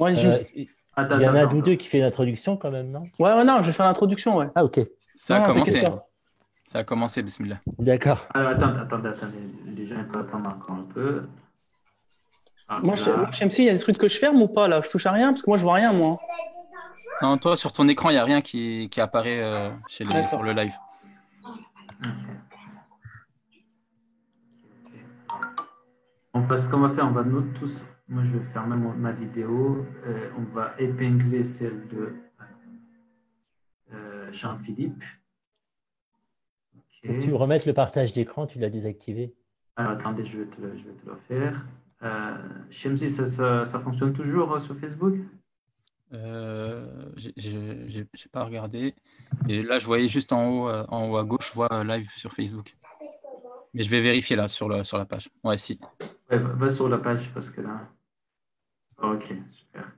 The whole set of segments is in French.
Euh, ah, il y en a deux qui fait l'introduction quand même, non ouais, non, je vais faire l'introduction, ouais. Ah, ok. Ça a ah, commencé. Ça a commencé, bismillah. D'accord. Alors, attendez, attendez, attendez. Les gens peuvent attendre encore un peu. Ah, moi, suis il y a des trucs que je ferme ou pas là Je touche à rien parce que moi, je vois rien, moi. Non, toi, sur ton écran, il n'y a rien qui, apparaît euh, sur le live. On va ce qu'on va faire, on va nous tous moi, je vais fermer ma vidéo. Euh, on va épingler celle de euh, Jean-Philippe. Tu remettes le partage d'écran, tu l'as désactivé. attendez, je vais te le, je vais faire. Euh, ça, fonctionne toujours euh, sur Facebook euh, Je n'ai pas regardé. Et là, je voyais juste en haut, en haut à gauche, je vois live sur Facebook. Mais je vais vérifier là, sur, le, sur la page. Ouais, si. va sur la page parce que là. Ok, super.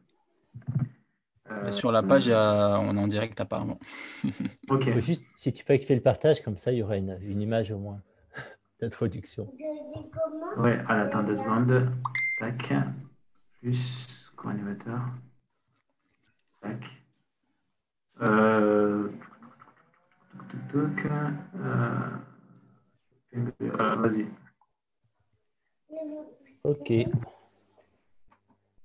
Sur la page, on est en direct apparemment. juste, si tu peux activer le partage, comme ça, il y aura une, image au moins d'introduction. Oui, attends deux secondes. Tac. Plus, co-animateur. Tac. Euh... euh, euh vas-y. Ok.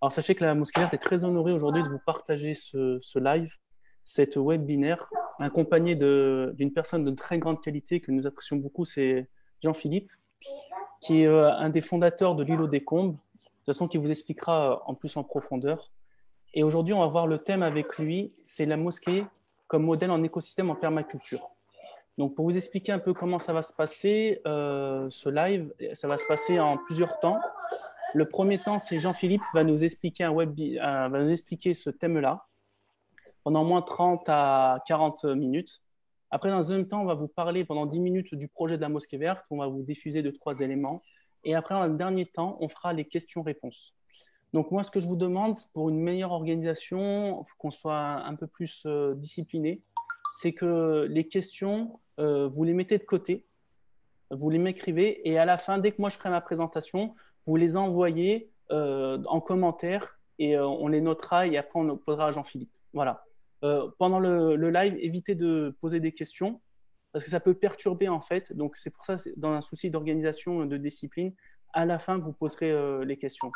Alors sachez que la mosquée verte est très honorée aujourd'hui de vous partager ce, live, cette webinaire, accompagné d'une personne de très grande qualité que nous apprécions beaucoup, c'est Jean-Philippe, qui est euh, un des fondateurs de l'îlot des Combes, de toute façon qui vous expliquera euh, en plus en profondeur. Et aujourd'hui, on va voir le thème avec lui, c'est la mosquée comme modèle en écosystème en permaculture. Donc, pour vous expliquer un peu comment ça va se passer, euh, ce live, ça va se passer en plusieurs temps. Le premier temps, c'est Jean-Philippe va nous expliquer un euh, va nous expliquer ce thème-là pendant moins 30 à 40 minutes. Après, dans un deuxième temps, on va vous parler pendant 10 minutes du projet de la mosquée verte. On va vous diffuser de trois éléments. Et après, dans dernier temps, on fera les questions-réponses. Donc, moi, ce que je vous demande pour une meilleure organisation, qu'on soit un peu plus euh, discipliné, c'est que les questions, euh, vous les mettez de côté, vous les m'écrivez, et à la fin, dès que moi je ferai ma présentation, vous les envoyez euh, en commentaire et euh, on les notera et après on posera à Jean-Philippe. Voilà. Euh, pendant le, live, évitez de poser des questions parce que ça peut perturber en fait. Donc c'est pour ça, dans un souci d'organisation, de discipline, à la fin, vous poserez les questions.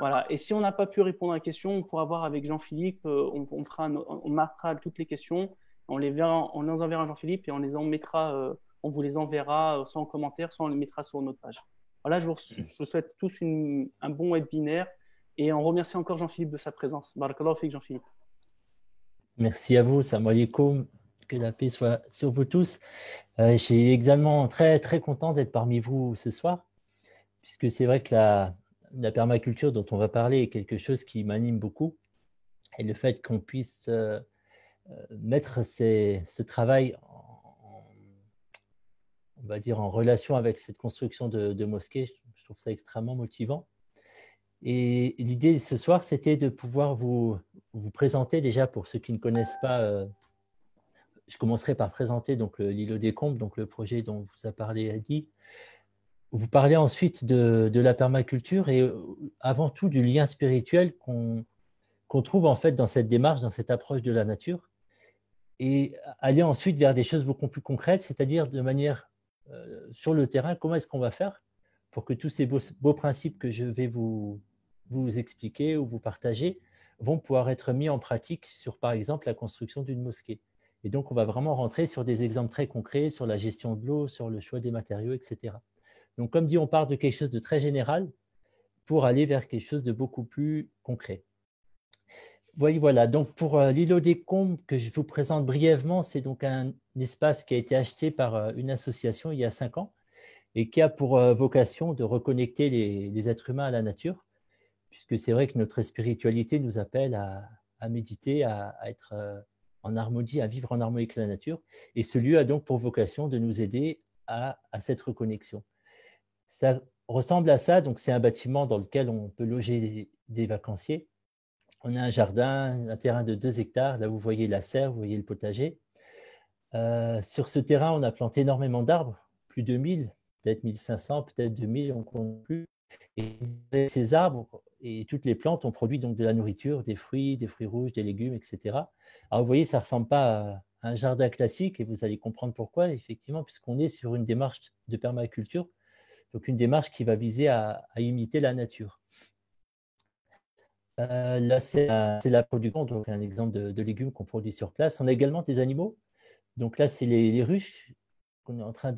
Voilà. Et si on n'a pas pu répondre à la question, on pourra voir avec Jean-Philippe, on, fera, on marquera toutes les questions, on les, verra, on enverra à Jean-Philippe et on les mettra, on vous les enverra soit en commentaire, soit on les mettra sur notre page. Voilà, je vous, souhaite tous un bon webinaire et on remercie encore Jean-Philippe de sa présence. Jean-Philippe. Merci à vous, Samoyekoum. Que la paix soit sur vous tous. Euh, je suis également très, très content d'être parmi vous ce soir, puisque c'est vrai que la, la, permaculture dont on va parler est quelque chose qui m'anime beaucoup. Et le fait qu'on puisse euh, euh, mettre ce travail on va dire, en relation avec cette construction de, de mosquée. Je trouve ça extrêmement motivant. Et l'idée ce soir, c'était de pouvoir vous, vous présenter déjà pour ceux qui ne connaissent pas. Euh, je commencerai par présenter donc l'îlot des Combes, donc le projet dont vous a parlé Adi. Vous parlez ensuite de, de la permaculture et euh, avant tout du lien spirituel qu'on qu'on trouve en fait dans cette démarche, dans cette approche de la nature. Et euh, aller ensuite vers des choses beaucoup plus concrètes, c'est-à-dire de manière euh, sur le terrain, comment est-ce qu'on va faire pour que tous ces beaux, principes que je vais vous, vous, expliquer ou vous partager vont pouvoir être mis en pratique sur, par exemple, la construction d'une mosquée. Et donc, on va vraiment rentrer sur des exemples très concrets, sur la gestion de l'eau, sur le choix des matériaux, etc. Donc, comme dit, on part de quelque chose de très général pour aller vers quelque chose de beaucoup plus concret. Oui, voilà. Donc, pour euh, l'îlot des Combes, que je vous présente brièvement, c'est donc un espace qui a été acheté par euh, une association il y a cinq ans et qui a pour euh, vocation de reconnecter les, êtres humains à la nature, puisque c'est vrai que notre spiritualité nous appelle à, méditer, à, être en harmonie, à vivre en harmonie avec la nature. Et ce lieu a donc pour vocation de nous aider à, cette reconnexion. Ça ressemble à ça, donc c'est un bâtiment dans lequel on peut loger des vacanciers on a un jardin, un terrain de 2 hectares. Là, vous voyez la serre, vous voyez le potager. Euh, sur ce terrain, on a planté énormément d'arbres, plus de 1000, peut-être 1500, peut-être 2000, on compte plus. Et ces arbres et toutes les plantes ont produit donc de la nourriture, des fruits, des fruits rouges, des légumes, etc. Alors vous voyez, ça ne ressemble pas à un jardin classique et vous allez comprendre pourquoi, effectivement, puisqu'on est sur une démarche de permaculture, donc une démarche qui va viser à imiter la nature. Euh, là, c'est la, production, donc un exemple de, légumes qu'on produit sur place. On a également des animaux. Donc là, c'est les, ruches qu'on est en train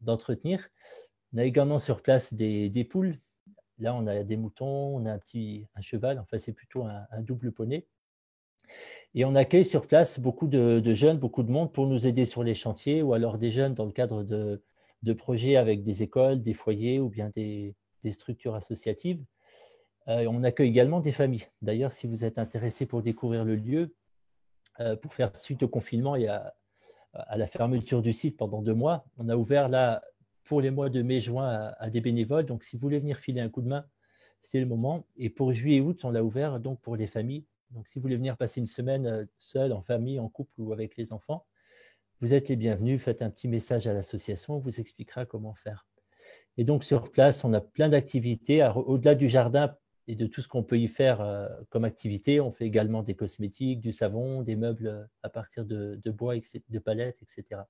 d'entretenir. on a également sur place des, poules. Là, on a des moutons, on a un petit un cheval, enfin, c'est plutôt un, double poney. Et on accueille sur place beaucoup de, jeunes, beaucoup de monde pour nous aider sur les chantiers ou alors des jeunes dans le cadre de, projets avec des écoles, des foyers ou bien des structures associatives. Euh, on accueille également des familles. D'ailleurs, si vous êtes intéressé pour découvrir le lieu, euh, pour faire suite au confinement et à, la fermeture du site pendant deux mois, on a ouvert là pour les mois de mai-juin à, des bénévoles. Donc, si vous voulez venir filer un coup de main, c'est le moment. Et pour juillet-août, on l'a ouvert donc pour les familles. Donc, si vous voulez venir passer une semaine euh, seul, en famille, en couple ou avec les enfants, vous êtes les bienvenus. Faites un petit message à l'association, on vous expliquera comment faire. Et donc, sur place, on a plein d'activités. Au-delà du jardin et de tout ce qu'on peut y faire euh, comme activité. On fait également des cosmétiques, du savon, des meubles euh, à partir de, bois, de palettes, etc.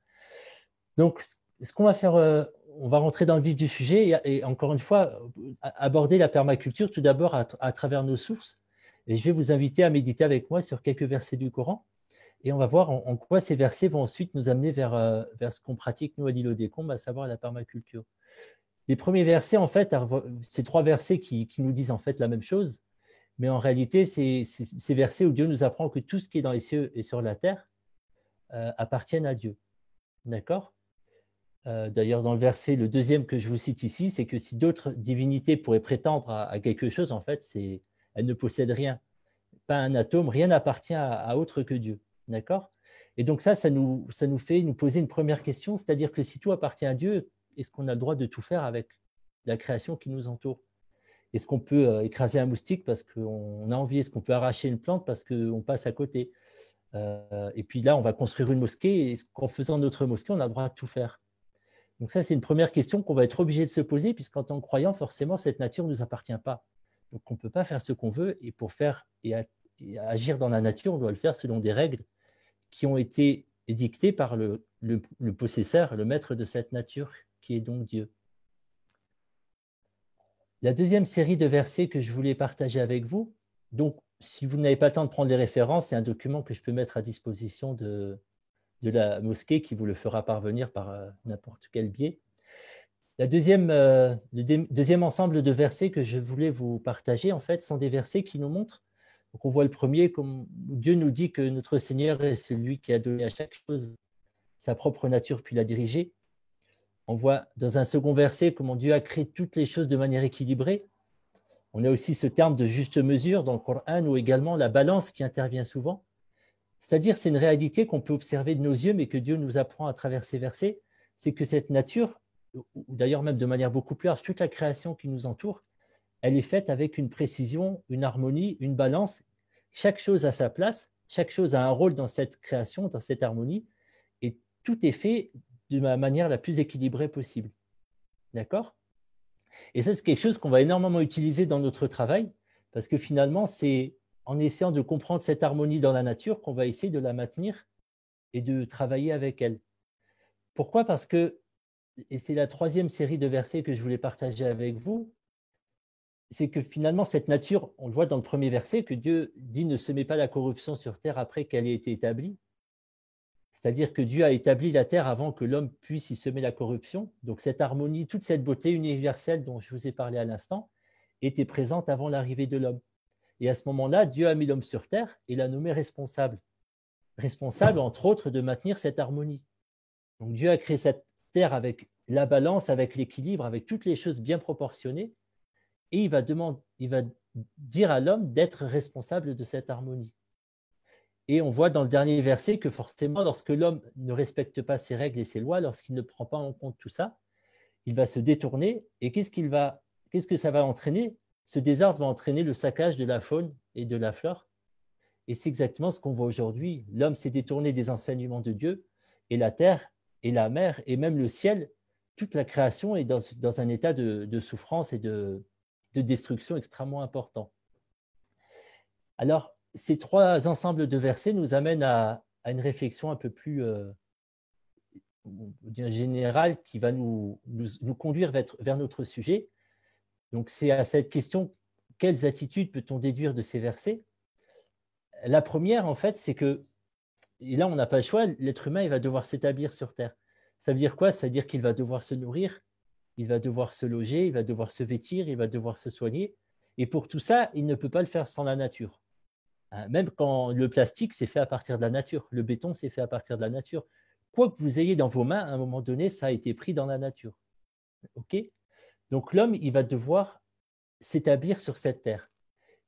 Donc, ce qu'on va faire, euh, on va rentrer dans le vif du sujet et, encore une fois, aborder la permaculture tout d'abord à, travers nos sources. Et je vais vous inviter à méditer avec moi sur quelques versets du Coran. Et on va voir en, quoi ces versets vont ensuite nous amener vers, vers ce qu'on pratique, nous, à l'île aux à savoir la permaculture les premiers versets, en fait, ces trois versets qui, nous disent en fait la même chose, mais en réalité, c'est ces versets où Dieu nous apprend que tout ce qui est dans les cieux et sur la terre euh, appartiennent à Dieu. D'accord euh, D'ailleurs, dans le verset, le deuxième que je vous cite ici, c'est que si d'autres divinités pourraient prétendre à, quelque chose, en fait, elles ne possèdent rien. Pas un atome, rien n'appartient à, autre que Dieu. D'accord Et donc ça, nous, ça nous fait nous poser une première question, c'est-à-dire que si tout appartient à Dieu, est-ce qu'on a le droit de tout faire avec la création qui nous entoure Est-ce qu'on peut euh, écraser un moustique parce qu'on a envie Est-ce qu'on peut arracher une plante parce qu'on passe à côté euh, Et puis là, on va construire une mosquée. Est-ce qu'en faisant notre mosquée, on a le droit de tout faire Donc ça, c'est une première question qu'on va être obligé de se poser, puisqu'en tant que croyant, forcément, cette nature ne nous appartient pas. Donc on ne peut pas faire ce qu'on veut, et pour faire et, agir dans la nature, on doit le faire selon des règles qui ont été dictées par le, le possesseur, le maître de cette nature qui est donc Dieu. La deuxième série de versets que je voulais partager avec vous, donc si vous n'avez pas le temps de prendre les références, c'est un document que je peux mettre à disposition de, de la mosquée qui vous le fera parvenir par euh, n'importe quel biais. La deuxième, euh, le deuxième ensemble de versets que je voulais vous partager, en fait, sont des versets qui nous montrent. Donc on voit le premier, comme Dieu nous dit que notre Seigneur est celui qui a donné à chaque chose sa propre nature puis l'a diriger on voit dans un second verset comment Dieu a créé toutes les choses de manière équilibrée. On a aussi ce terme de juste mesure dans le Coran ou également la balance qui intervient souvent. C'est-à-dire, c'est une réalité qu'on peut observer de nos yeux, mais que Dieu nous apprend à travers ces versets. C'est que cette nature, ou d'ailleurs même de manière beaucoup plus large, toute la création qui nous entoure, elle est faite avec une précision, une harmonie, une balance. Chaque chose a sa place, chaque chose a un rôle dans cette création, dans cette harmonie, et tout est fait de la manière la plus équilibrée possible. D'accord Et ça, c'est quelque chose qu'on va énormément utiliser dans notre travail, parce que finalement, c'est en essayant de comprendre cette harmonie dans la nature qu'on va essayer de la maintenir et de travailler avec elle. Pourquoi Parce que, et c'est la troisième série de versets que je voulais partager avec vous, c'est que finalement, cette nature, on le voit dans le premier verset, que Dieu dit ne met pas la corruption sur terre après qu'elle ait été établie. C'est-à-dire que Dieu a établi la terre avant que l'homme puisse y semer la corruption. Donc cette harmonie, toute cette beauté universelle dont je vous ai parlé à l'instant, était présente avant l'arrivée de l'homme. Et à ce moment-là, Dieu a mis l'homme sur terre et l'a nommé responsable. Responsable, entre autres, de maintenir cette harmonie. Donc Dieu a créé cette terre avec la balance, avec l'équilibre, avec toutes les choses bien proportionnées. Et il va, demander, il va dire à l'homme d'être responsable de cette harmonie. Et on voit dans le dernier verset que forcément, lorsque l'homme ne respecte pas ses règles et ses lois, lorsqu'il ne prend pas en compte tout ça, il va se détourner. Et qu'est-ce qu'il va, qu'est-ce que ça va entraîner Ce désordre va entraîner le saccage de la faune et de la flore. Et c'est exactement ce qu'on voit aujourd'hui. L'homme s'est détourné des enseignements de Dieu, et la terre, et la mer, et même le ciel, toute la création est dans, un état de, souffrance et de, de destruction extrêmement important. Alors, ces trois ensembles de versets nous amènent à, une réflexion un peu plus euh, générale qui va nous, conduire vers, notre sujet. Donc, c'est à cette question quelles attitudes peut-on déduire de ces versets La première, en fait, c'est que, et là, on n'a pas le choix, l'être humain, il va devoir s'établir sur Terre. Ça veut dire quoi Ça veut dire qu'il va devoir se nourrir, il va devoir se loger, il va devoir se vêtir, il va devoir se soigner. Et pour tout ça, il ne peut pas le faire sans la nature. Hein, même quand le plastique, s'est fait à partir de la nature. Le béton, s'est fait à partir de la nature. Quoi que vous ayez dans vos mains, à un moment donné, ça a été pris dans la nature. OK Donc l'homme, il va devoir s'établir sur cette terre.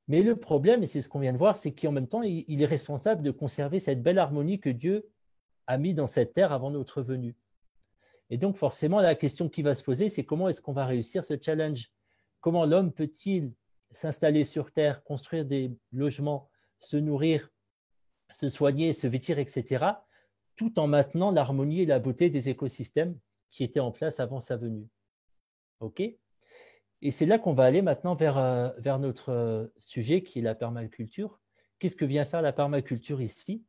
Mais le problème, et c'est ce qu'on vient de voir, c'est qu'en même temps, il est responsable de conserver cette belle harmonie que Dieu a mis dans cette terre avant notre venue. Et donc, forcément, la question qui va se poser, c'est comment est-ce qu'on va réussir ce challenge Comment l'homme peut-il s'installer sur Terre, construire des logements, se nourrir, se soigner, se vêtir, etc., tout en maintenant l'harmonie et la beauté des écosystèmes qui étaient en place avant sa venue. OK Et c'est là qu'on va aller maintenant vers, euh, vers notre euh, sujet qui est la permaculture. Qu'est-ce que vient faire la permaculture ici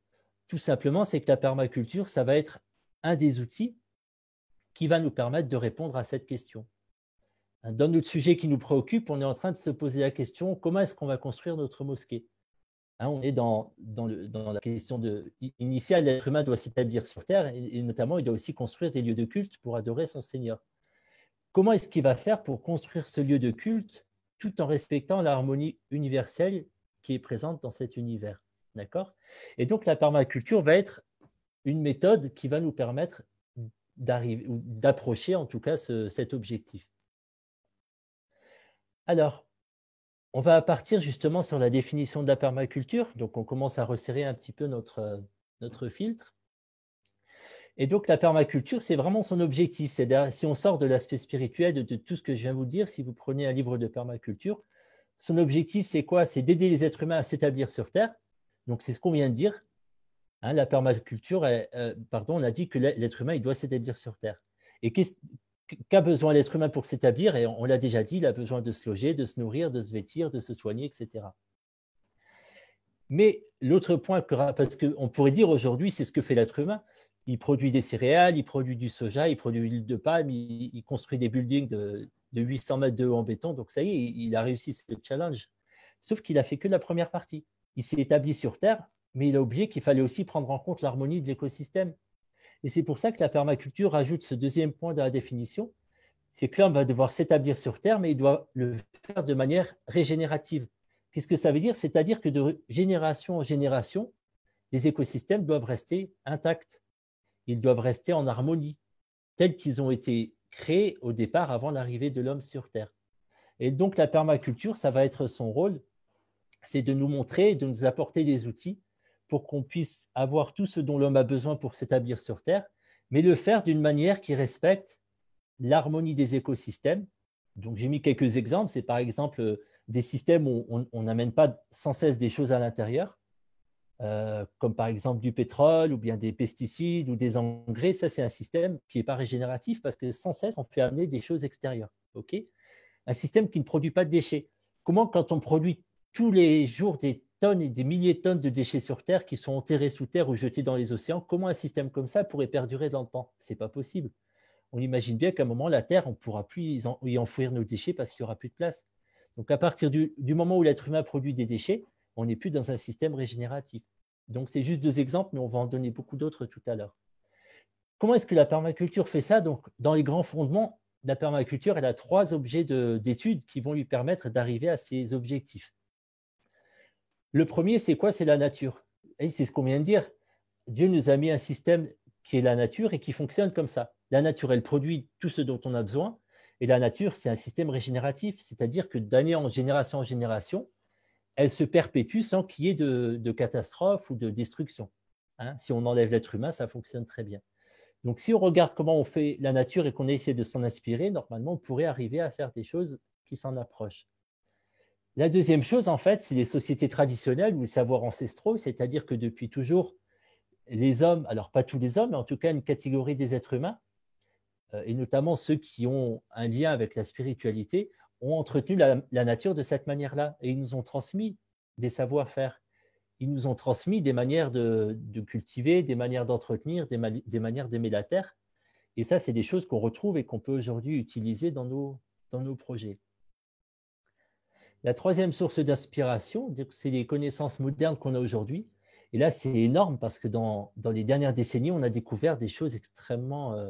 Tout simplement, c'est que la permaculture, ça va être un des outils qui va nous permettre de répondre à cette question. Dans notre sujet qui nous préoccupe, on est en train de se poser la question comment est-ce qu'on va construire notre mosquée Hein, on est dans, la question de, initiale, l'être humain doit s'établir sur Terre et, notamment il doit aussi construire des lieux de culte pour adorer son Seigneur. Comment est-ce qu'il va faire pour construire ce lieu de culte tout en respectant l'harmonie universelle qui est présente dans cet univers D'accord Et donc la permaculture va être une méthode qui va nous permettre d'arriver d'approcher en tout cas cet objectif. Alors, on va partir justement sur la définition de la permaculture. Donc, on commence à resserrer un petit peu notre, euh, notre filtre. Et donc, la permaculture, c'est vraiment son objectif. C'est si on sort de l'aspect spirituel de, tout ce que je viens de vous dire, si vous prenez un livre de permaculture, son objectif, c'est quoi C'est d'aider les êtres humains à s'établir sur Terre. Donc, c'est ce qu'on vient de dire. Hein, la permaculture, euh, pardon, on a dit que l'être humain, il doit s'établir sur Terre. Et qu'a besoin l'être humain pour s'établir Et on, l'a déjà dit, il a besoin de se loger, de se nourrir, de se vêtir, de se soigner, etc. Mais l'autre point, que, parce qu'on pourrait dire aujourd'hui, c'est ce que fait l'être humain. Il produit des céréales, il produit du soja, il produit de l'huile de palme, il, construit des buildings de, 800 mètres de haut en béton. Donc ça y est, il a réussi ce challenge. Sauf qu'il a fait que la première partie. Il s'est établi sur Terre, mais il a oublié qu'il fallait aussi prendre en compte l'harmonie de l'écosystème et c'est pour ça que la permaculture rajoute ce deuxième point dans la définition, c'est que l'homme va devoir s'établir sur Terre, mais il doit le faire de manière régénérative. Qu'est-ce que ça veut dire C'est-à-dire que de génération en génération, les écosystèmes doivent rester intacts. Ils doivent rester en harmonie, tels qu'ils ont été créés au départ avant l'arrivée de l'homme sur Terre. Et donc la permaculture, ça va être son rôle, c'est de nous montrer, de nous apporter des outils pour qu'on puisse avoir tout ce dont l'homme a besoin pour s'établir sur Terre, mais le faire d'une manière qui respecte l'harmonie des écosystèmes. Donc j'ai mis quelques exemples, c'est par exemple euh, des systèmes où on n'amène pas sans cesse des choses à l'intérieur, euh, comme par exemple du pétrole ou bien des pesticides ou des engrais. Ça, c'est un système qui n'est pas régénératif parce que sans cesse, on fait amener des choses extérieures. Ok? un système qui ne produit pas de déchets. Comment, quand on produit tous les jours des tonnes et des milliers de tonnes de déchets sur Terre qui sont enterrés sous Terre ou jetés dans les océans. Comment un système comme ça pourrait perdurer dans le temps C'est pas possible. On imagine bien qu'à un moment, la Terre, on ne pourra plus y enfouir nos déchets parce qu'il n'y aura plus de place. Donc, à partir du, moment où l'être humain produit des déchets, on n'est plus dans un système régénératif. Donc, c'est juste deux exemples, mais on va en donner beaucoup d'autres tout à l'heure. Comment est-ce que la permaculture fait ça Dans les grands fondements, la permaculture, elle a trois objets d'études qui vont lui permettre d'arriver à ses objectifs. Le premier, c'est quoi C'est la nature. Et c'est ce qu'on vient de dire. Dieu nous a mis un système qui est la nature et qui fonctionne comme ça. La nature, elle produit tout ce dont on a besoin. Et la nature, c'est un système régénératif, c'est-à-dire que d'année en génération en génération, elle se perpétue sans qu'il y ait de, catastrophe ou de destruction. Hein. si on enlève l'être humain, ça fonctionne très bien. Donc si on regarde comment on fait la nature et qu'on essaie de s'en inspirer, normalement, on pourrait arriver à faire des choses qui s'en approchent. La deuxième chose, en fait, c'est les sociétés traditionnelles ou les savoirs ancestraux, c'est-à-dire que depuis toujours, les hommes, alors pas tous les hommes, mais en tout cas une catégorie des êtres humains, euh, et notamment ceux qui ont un lien avec la spiritualité, ont entretenu la, nature de cette manière-là. Et ils nous ont transmis des savoir-faire. Ils nous ont transmis des manières de, cultiver, des manières d'entretenir, des, manières d'aimer la terre. Et ça, c'est des choses qu'on retrouve et qu'on peut aujourd'hui utiliser dans nos projets. La troisième source d'inspiration, c'est les connaissances modernes qu'on a aujourd'hui. Et là, c'est énorme parce que dans, les dernières décennies, on a découvert des choses extrêmement... Euh,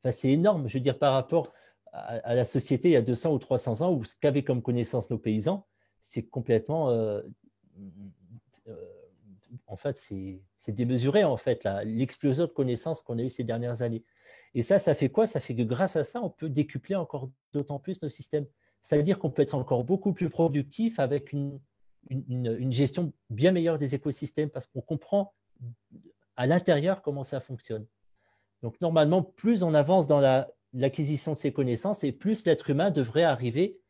enfin, c'est énorme, je veux dire, par rapport à, la société il y a 200 ou 300 ans, où ce qu'avaient comme connaissances nos paysans, c'est complètement... Euh, euh, en fait, c'est démesuré, en fait, l'explosion de connaissances qu'on a eu ces dernières années. Et ça, ça fait quoi Ça fait que grâce à ça, on peut décupler encore d'autant plus nos systèmes. C'est-à-dire qu'on peut être encore beaucoup plus productif avec une, gestion bien meilleure des écosystèmes parce qu'on comprend à l'intérieur comment ça fonctionne. Donc normalement, plus on avance dans l'acquisition de ces connaissances et plus l'être humain devrait arriver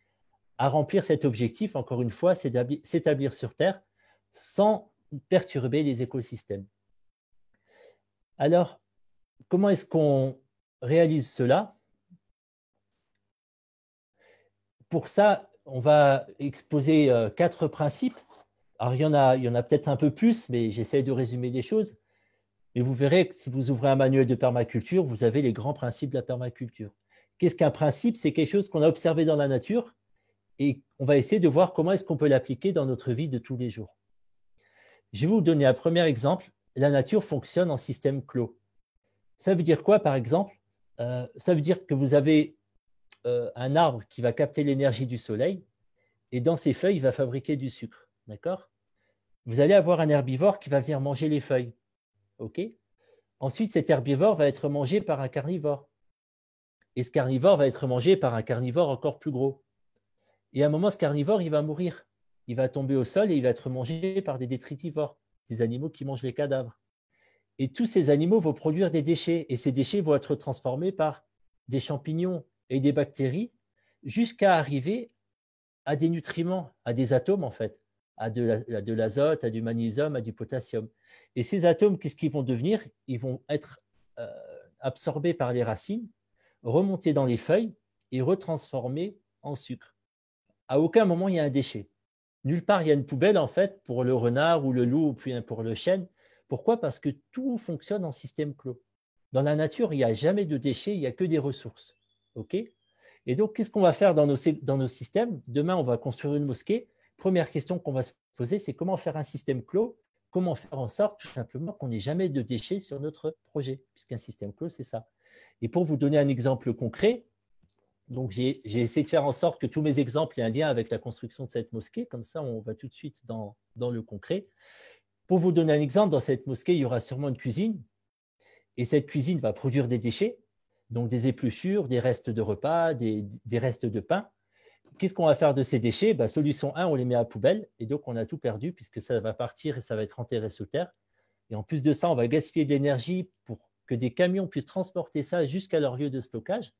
à remplir cet objectif, encore une fois, c'est s'établir sur Terre sans perturber les écosystèmes. Alors, comment est-ce qu'on réalise cela pour ça, on va exposer euh, quatre principes. Alors, il y en a, a peut-être un peu plus, mais j'essaie de résumer les choses. Et vous verrez que si vous ouvrez un manuel de permaculture, vous avez les grands principes de la permaculture. Qu'est-ce qu'un principe C'est quelque chose qu'on a observé dans la nature et on va essayer de voir comment est-ce qu'on peut l'appliquer dans notre vie de tous les jours. Je vais vous donner un premier exemple. La nature fonctionne en système clos. Ça veut dire quoi, par exemple euh, Ça veut dire que vous avez euh, un arbre qui va capter l'énergie du soleil et dans ses feuilles, il va fabriquer du sucre. D'accord Vous allez avoir un herbivore qui va venir manger les feuilles. OK Ensuite, cet herbivore va être mangé par un carnivore. Et ce carnivore va être mangé par un carnivore encore plus gros. Et à un moment, ce carnivore, il va mourir. Il va tomber au sol et il va être mangé par des détritivores, des animaux qui mangent les cadavres. Et tous ces animaux vont produire des déchets. Et ces déchets vont être transformés par des champignons, et des bactéries jusqu'à arriver à des nutriments, à des atomes en fait, à de l'azote, à du magnésium, à du potassium. Et ces atomes, qu'est-ce qu'ils vont devenir Ils vont être euh, absorbés par les racines, remontés dans les feuilles et retransformés en sucre. À aucun moment il y a un déchet. Nulle part il y a une poubelle en fait pour le renard ou le loup ou puis pour le chêne. Pourquoi Parce que tout fonctionne en système clos. Dans la nature, il n'y a jamais de déchets, il n'y a que des ressources. OK Et donc, qu'est-ce qu'on va faire dans nos, systèmes Demain, on va construire une mosquée. Première question qu'on va se poser, c'est comment faire un système clos Comment faire en sorte, tout simplement, qu'on n'ait jamais de déchets sur notre projet Puisqu'un système clos, c'est ça. Et pour vous donner un exemple concret, donc j'ai essayé de faire en sorte que tous mes exemples aient un lien avec la construction de cette mosquée. Comme ça, on va tout de suite dans, dans le concret. Pour vous donner un exemple, dans cette mosquée, il y aura sûrement une cuisine. Et cette cuisine va produire des déchets donc des épluchures, des restes de repas, des, restes de pain. Qu'est-ce qu'on va faire de ces déchets bah, Solution 1, on les met à poubelle et donc on a tout perdu puisque ça va partir et ça va être enterré sous terre. Et en plus de ça, on va gaspiller de l'énergie pour que des camions puissent transporter ça jusqu'à leur lieu de stockage.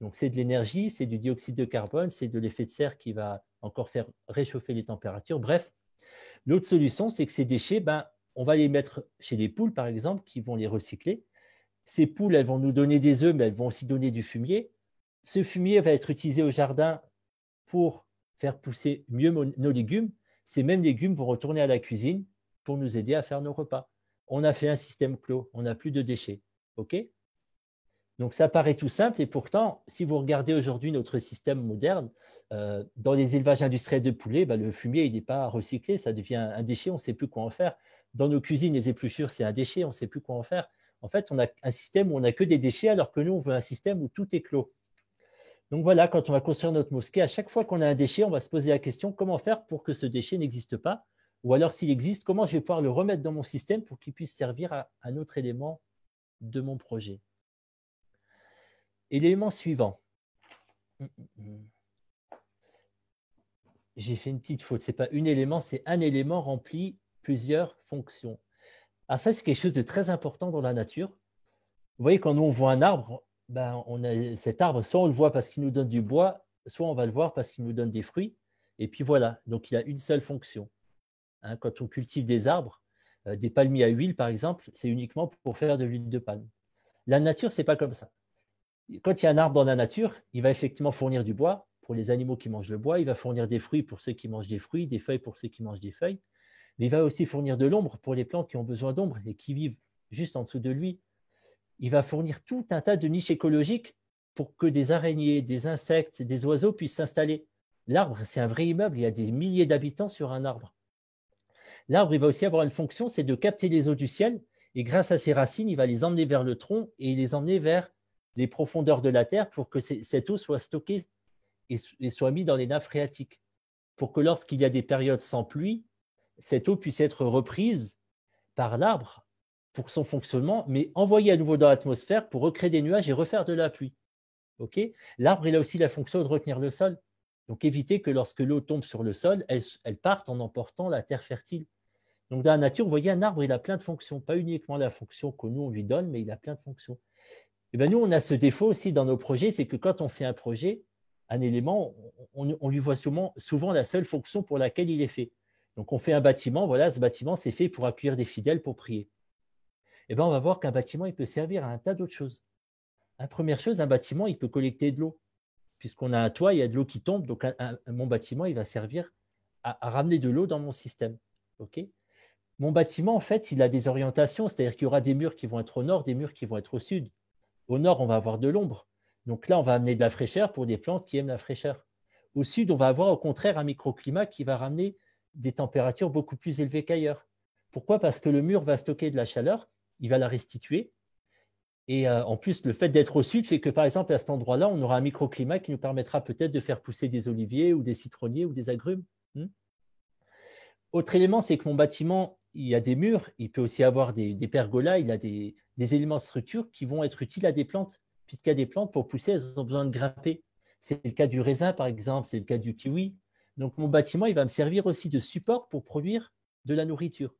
Donc c'est de l'énergie, c'est du dioxyde de carbone, c'est de l'effet de serre qui va encore faire réchauffer les températures. Bref, l'autre solution, c'est que ces déchets, ben, on va les mettre chez les poules, par exemple, qui vont les recycler. Ces poules, elles vont nous donner des œufs, mais elles vont aussi donner du fumier. Ce fumier va être utilisé au jardin pour faire pousser mieux nos légumes. Ces mêmes légumes vont retourner à la cuisine pour nous aider à faire nos repas. On a fait un système clos, on n'a plus de déchets. donc ça paraît tout simple et pourtant, si vous regardez aujourd'hui notre système moderne, euh, dans les élevages industriels de poulets, bah, le fumier n'est pas recyclé, ça devient un déchet, on ne sait plus quoi en faire. Dans nos cuisines, les épluchures, c'est un déchet, on ne sait plus quoi en faire en fait, on a un système où on n'a que des déchets, alors que nous, on veut un système où tout est clos. Donc voilà, quand on va construire notre mosquée, à chaque fois qu'on a un déchet, on va se poser la question comment faire pour que ce déchet n'existe pas Ou alors, s'il existe, comment je vais pouvoir le remettre dans mon système pour qu'il puisse servir à un autre élément de mon projet Et l'élément suivant. Hum, hum, hum. J'ai fait une petite faute. Ce n'est pas un élément, c'est un élément rempli plusieurs fonctions. Alors ah, ça, c'est quelque chose de très important dans la nature. Vous voyez, quand nous, on voit un arbre, ben, on a cet arbre, soit on le voit parce qu'il nous donne du bois, soit on va le voir parce qu'il nous donne des fruits. Et puis voilà, donc il a une seule fonction. Hein. quand on cultive des arbres, euh, des palmiers à huile, par exemple, c'est uniquement pour faire de l'huile de palme. La nature, c'est pas comme ça. Quand il y a un arbre dans la nature, il va effectivement fournir du bois pour les animaux qui mangent le bois, il va fournir des fruits pour ceux qui mangent des fruits, des feuilles pour ceux qui mangent des feuilles il va aussi fournir de l'ombre pour les plantes qui ont besoin d'ombre et qui vivent juste en dessous de lui. Il va fournir tout un tas de niches écologiques pour que des araignées, des insectes, des oiseaux puissent s'installer. L'arbre, c'est un vrai immeuble, il y a des milliers d'habitants sur un arbre. L'arbre, il va aussi avoir une fonction, c'est de capter les eaux du ciel, et grâce à ses racines, il va les emmener vers le tronc et les emmener vers les profondeurs de la terre pour que cette eau soit stockée et soit mise dans les nappes phréatiques, pour que lorsqu'il y a des périodes sans pluie, cette eau puisse être reprise par l'arbre pour son fonctionnement, mais envoyée à nouveau dans l'atmosphère pour recréer des nuages et refaire de la pluie. l'arbre, il a aussi la fonction de retenir le sol. Donc éviter que lorsque l'eau tombe sur le sol, elle, parte en emportant la terre fertile. Donc dans la nature, vous voyez, un arbre, il a plein de fonctions, pas uniquement la fonction que nous, on lui donne, mais il a plein de fonctions. Et eh nous, on a ce défaut aussi dans nos projets, c'est que quand on fait un projet, un élément, on, on lui voit souvent, souvent la seule fonction pour laquelle il est fait. Donc on fait un bâtiment, voilà, ce bâtiment c'est fait pour accueillir des fidèles pour prier. Eh bien, on va voir qu'un bâtiment, il peut servir à un tas d'autres choses. La première chose, un bâtiment, il peut collecter de l'eau. Puisqu'on a un toit, il y a de l'eau qui tombe, donc mon bâtiment, il va servir à, ramener de l'eau dans mon système. mon bâtiment, en fait, il a des orientations, c'est-à-dire qu'il y aura des murs qui vont être au nord, des murs qui vont être au sud. Au nord, on va avoir de l'ombre. Donc là, on va amener de la fraîcheur pour des plantes qui aiment la fraîcheur. Au sud, on va avoir au contraire un microclimat qui va ramener des températures beaucoup plus élevées qu'ailleurs. Pourquoi Parce que le mur va stocker de la chaleur, il va la restituer. Et euh, en plus, le fait d'être au sud fait que, par exemple, à cet endroit-là, on aura un microclimat qui nous permettra peut-être de faire pousser des oliviers ou des citronniers ou des agrumes. Hmm Autre élément, c'est que mon bâtiment, il y a des murs, il peut aussi avoir des, pergolas, il a des, des, éléments de structure qui vont être utiles à des plantes, puisqu'il y a des plantes pour pousser, elles ont besoin de grimper. C'est le cas du raisin, par exemple, c'est le cas du kiwi, donc mon bâtiment, il va me servir aussi de support pour produire de la nourriture.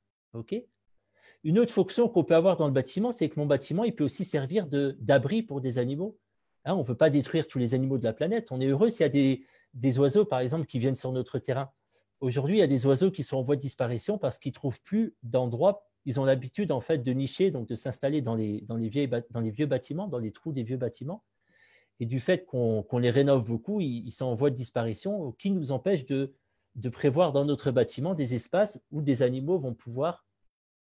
Une autre fonction qu'on peut avoir dans le bâtiment, c'est que mon bâtiment, il peut aussi servir d'abri pour des animaux. Hein, on ne veut pas détruire tous les animaux de la planète. On est heureux s'il y a des, oiseaux, par exemple, qui viennent sur notre terrain. Aujourd'hui, il y a des oiseaux qui sont en voie de disparition parce qu'ils ne trouvent plus d'endroits. Ils ont l'habitude, en fait, de nicher, donc de s'installer dans les, dans, les dans les vieux bâtiments, dans les trous des vieux bâtiments et du fait qu'on les rénove beaucoup, ils, sont en voie de disparition, qui nous empêche de, prévoir dans notre bâtiment des espaces où des animaux vont pouvoir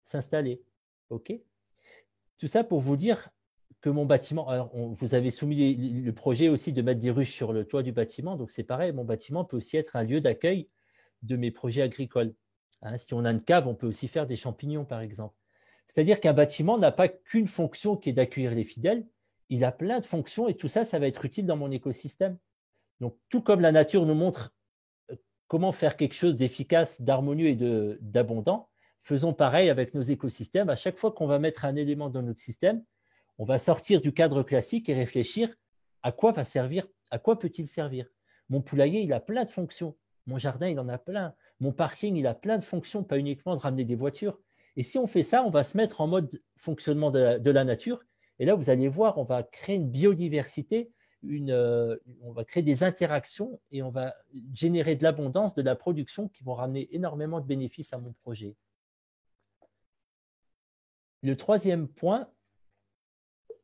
s'installer. Ok Tout ça pour vous dire que mon bâtiment, vous avez soumis le projet aussi de mettre des ruches sur le toit du bâtiment, donc c'est pareil, mon bâtiment peut aussi être un lieu d'accueil de mes projets agricoles. Hein, si on a une cave, on peut aussi faire des champignons, par exemple. C'est-à-dire qu'un bâtiment n'a pas qu'une fonction qui est d'accueillir les fidèles, il a plein de fonctions et tout ça, ça va être utile dans mon écosystème. Donc, tout comme la nature nous montre euh, comment faire quelque chose d'efficace, d'harmonieux et d'abondant, faisons pareil avec nos écosystèmes. À chaque fois qu'on va mettre un élément dans notre système, on va sortir du cadre classique et réfléchir à quoi va servir, à quoi peut-il servir. Mon poulailler, il a plein de fonctions. Mon jardin, il en a plein. Mon parking, il a plein de fonctions, pas uniquement de ramener des voitures. Et si on fait ça, on va se mettre en mode fonctionnement de de la nature et là, vous allez voir, on va créer une biodiversité, euh, on va créer des interactions et on va générer de l'abondance, de la production qui vont ramener énormément de bénéfices à mon projet. Le troisième point,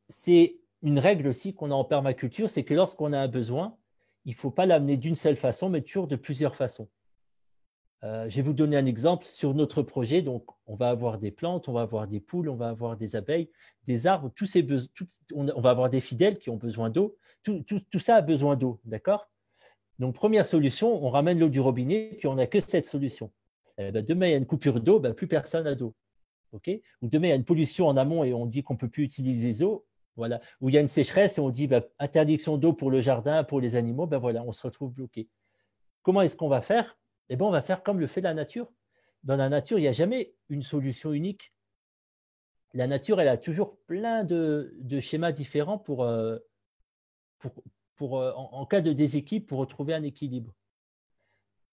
c'est une règle aussi qu'on a en permaculture, c'est que lorsqu'on a un besoin, il ne faut pas l'amener d'une seule façon, mais toujours de plusieurs façons. Euh, je vais vous donner un exemple sur notre projet. on va avoir des plantes, on va avoir des poules, on va avoir des abeilles, des arbres. on, va avoir des fidèles qui ont besoin d'eau. Tout, ça a besoin d'eau, d'accord Donc, première solution, on ramène l'eau du robinet, puis on n'a que cette solution. Eh ben, demain, il y a une coupure d'eau, ben, plus personne n'a d'eau. Ou demain, il y a une pollution en amont et on dit qu'on ne peut plus utiliser l'eau. Voilà. Ou il y a une sécheresse et on dit ben, interdiction d'eau pour le jardin, pour les animaux. on se retrouve bloqué. Comment est-ce qu'on va faire eh ben, on va faire comme le fait la nature. Dans la nature, il n'y a jamais une solution unique. La nature, elle a toujours plein de, schémas différents pour, euh, pour, euh, en, cas de déséquilibre, pour retrouver un équilibre.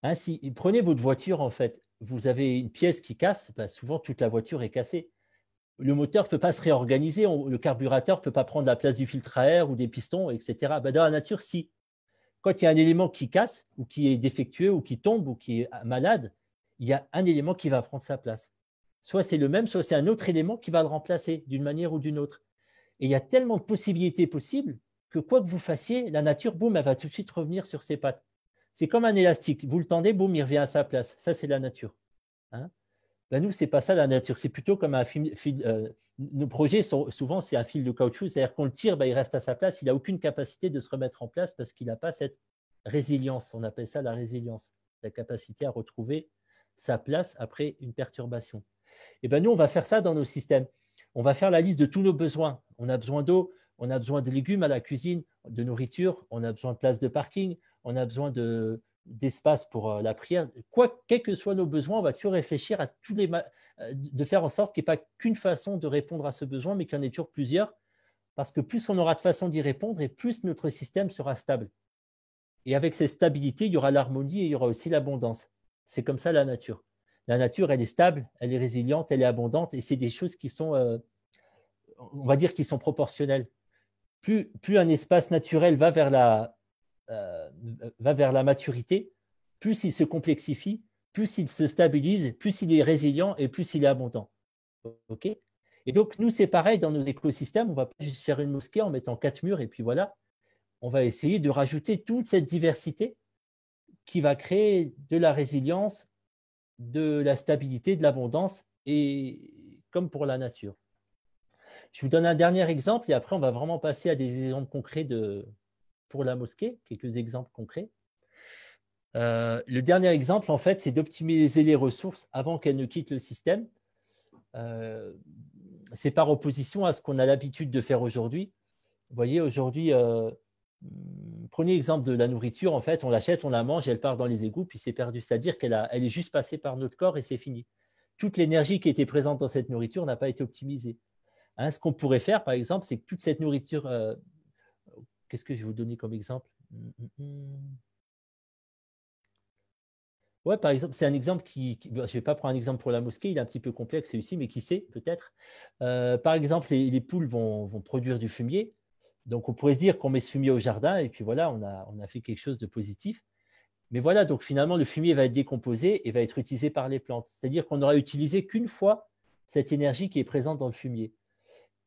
Ainsi, prenez votre voiture, en fait. Vous avez une pièce qui casse, bah, souvent toute la voiture est cassée. Le moteur ne peut pas se réorganiser, le carburateur ne peut pas prendre la place du filtre à air ou des pistons, etc. Bah, dans la nature, si quand il y a un élément qui casse ou qui est défectueux ou qui tombe ou qui est malade, il y a un élément qui va prendre sa place. Soit c'est le même, soit c'est un autre élément qui va le remplacer d'une manière ou d'une autre. Et il y a tellement de possibilités possibles que quoi que vous fassiez, la nature, boum, elle va tout de suite revenir sur ses pattes. C'est comme un élastique. Vous le tendez, boum, il revient à sa place. Ça, c'est la nature. Hein. Ben, nous, nous, n'est pas ça la nature. C'est plutôt comme un fil. Euh, nos projets sont souvent c'est un fil de caoutchouc, c'est-à-dire qu'on le tire, ben, il reste à sa place. Il n'a aucune capacité de se remettre en place parce qu'il n'a pas cette résilience. On appelle ça la résilience, la capacité à retrouver sa place après une perturbation. Et eh ben nous, on va faire ça dans nos systèmes. On va faire la liste de tous nos besoins. On a besoin d'eau, on a besoin de légumes à la cuisine, de nourriture, on a besoin de place de parking, on a besoin de, d'espace pour euh, la prière, quoi, quels que soient nos besoins, on va toujours réfléchir à tous les, euh, de faire en sorte qu'il n'y ait pas qu'une façon de répondre à ce besoin, mais qu'il y en ait toujours plusieurs, parce que plus on aura de façon d'y répondre et plus notre système sera stable. Et avec cette stabilité, il y aura l'harmonie et il y aura aussi l'abondance. C'est comme ça la nature. La nature, elle est stable, elle est résiliente, elle est abondante, et c'est des choses qui sont, euh, on va dire, qui sont proportionnelles. Plus, plus un espace naturel va vers la, euh, va vers la maturité, plus il se complexifie, plus il se stabilise, plus il est résilient et plus il est abondant. et donc, nous, c'est pareil dans nos écosystèmes. On ne va pas juste faire une mosquée en mettant quatre murs et puis voilà. On va essayer de rajouter toute cette diversité qui va créer de la résilience, de la stabilité, de l'abondance, et comme pour la nature. Je vous donne un dernier exemple et après, on va vraiment passer à des exemples concrets de, la mosquée, quelques exemples concrets. Euh, le dernier exemple, en fait, c'est d'optimiser les ressources avant qu'elles ne quittent le système. Euh, c'est par opposition à ce qu'on a l'habitude de faire aujourd'hui. voyez, aujourd'hui, premier euh, prenez exemple de la nourriture, en fait, on l'achète, on la mange, elle part dans les égouts, puis c'est perdu. C'est-à-dire qu'elle elle est juste passée par notre corps et c'est fini. Toute l'énergie qui était présente dans cette nourriture n'a pas été optimisée. Hein, ce qu'on pourrait faire, par exemple, c'est que toute cette nourriture Qu'est-ce que je vais vous donner comme exemple mm, mm, mm. Ouais, par exemple, c'est un exemple qui, bah, je ne vais pas prendre un exemple pour la mosquée, il est un petit peu complexe celui-ci, mais qui sait peut-être. Euh, par exemple, les, poules vont, produire du fumier. Donc, on pourrait se dire qu'on met ce fumier au jardin et puis voilà, on a, on a fait quelque chose de positif. Mais voilà, donc finalement, le fumier va être décomposé et va être utilisé par les plantes. C'est-à-dire qu'on n'aura utilisé qu'une fois cette énergie qui est présente dans le fumier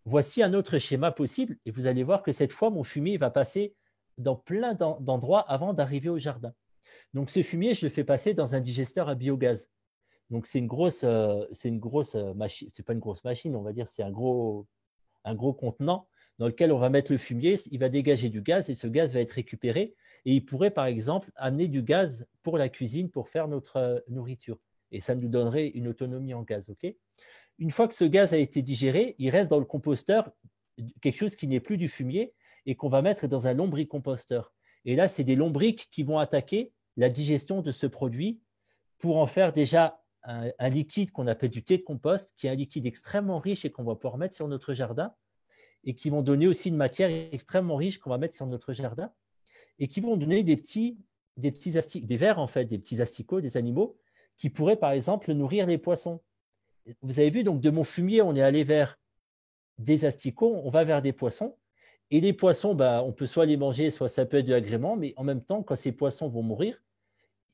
voici un autre schéma possible, et vous allez voir que cette fois, mon fumier va passer dans plein d'endroits avant d'arriver au jardin. Donc ce fumier, je le fais passer dans un digesteur à biogaz. Donc c'est une grosse, euh, une grosse euh, machine, c'est pas une grosse machine, on va dire, c'est un gros, contenant dans lequel on va mettre le fumier, il va dégager du gaz et ce gaz va être récupéré et il pourrait par exemple amener du gaz pour la cuisine pour faire notre euh, nourriture et ça nous donnerait une autonomie en gaz, ok une fois que ce gaz a été digéré, il reste dans le composteur quelque chose qui n'est plus du fumier et qu'on va mettre dans un lombricomposteur. Et là, c'est des lombriques qui vont attaquer la digestion de ce produit pour en faire déjà un, liquide qu'on appelle du thé de compost, qui est un liquide extrêmement riche et qu'on va pouvoir mettre sur notre jardin, et qui vont donner aussi une matière extrêmement riche qu'on va mettre sur notre jardin, et qui vont donner des petits, des petits asticots, des vers en fait, des petits asticots, des animaux, qui pourraient par exemple nourrir les poissons vous avez vu, donc de mon fumier, on est allé vers des asticots, on va vers des poissons. Et les poissons, bah, on peut soit les manger, soit ça peut être de l'agrément, mais en même temps, quand ces poissons vont mourir,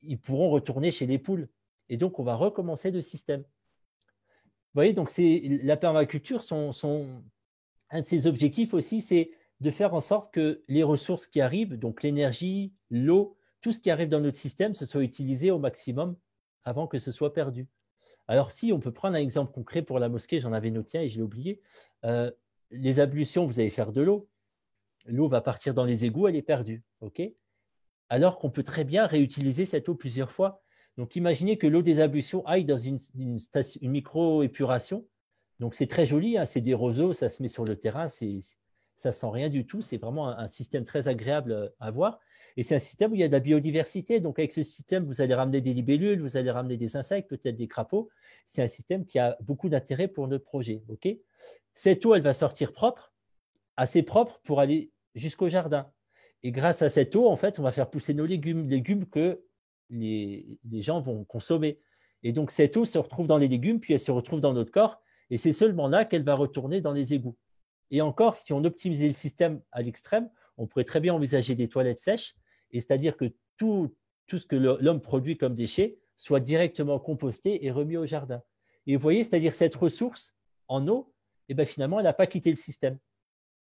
ils pourront retourner chez les poules. Et donc, on va recommencer le système. Vous voyez, donc la permaculture, un de ses objectifs aussi, c'est de faire en sorte que les ressources qui arrivent, donc l'énergie, l'eau, tout ce qui arrive dans notre système, se soit utilisé au maximum avant que ce soit perdu. Alors si on peut prendre un exemple concret pour la mosquée, j'en avais noté un et je l'ai oublié. Euh, les ablutions, vous allez faire de l'eau. L'eau va partir dans les égouts, elle est perdue. Alors qu'on peut très bien réutiliser cette eau plusieurs fois. Donc imaginez que l'eau des ablutions aille dans une, une, micro-épuration. Donc c'est très joli, hein, c'est des roseaux, ça se met sur le terrain, ça sent rien du tout. C'est vraiment un système très agréable à voir. Et c'est un système où il y a de la biodiversité. Donc, avec ce système, vous allez ramener des libellules, vous allez ramener des insectes, peut-être des crapauds. C'est un système qui a beaucoup d'intérêt pour notre projet. ok cette eau, elle va sortir propre, assez propre pour aller jusqu'au jardin. Et grâce à cette eau, en fait, on va faire pousser nos légumes, légumes que les, les gens vont consommer. Et donc, cette eau se retrouve dans les légumes, puis elle se retrouve dans notre corps. Et c'est seulement là qu'elle va retourner dans les égouts. Et encore, si on optimisait le système à l'extrême, on pourrait très bien envisager des toilettes sèches c'est-à-dire que tout, ce que l'homme produit comme déchets soit directement composté et remis au jardin. Et vous voyez, c'est-à-dire cette ressource en eau, eh ben, finalement, elle n'a pas quitté le système.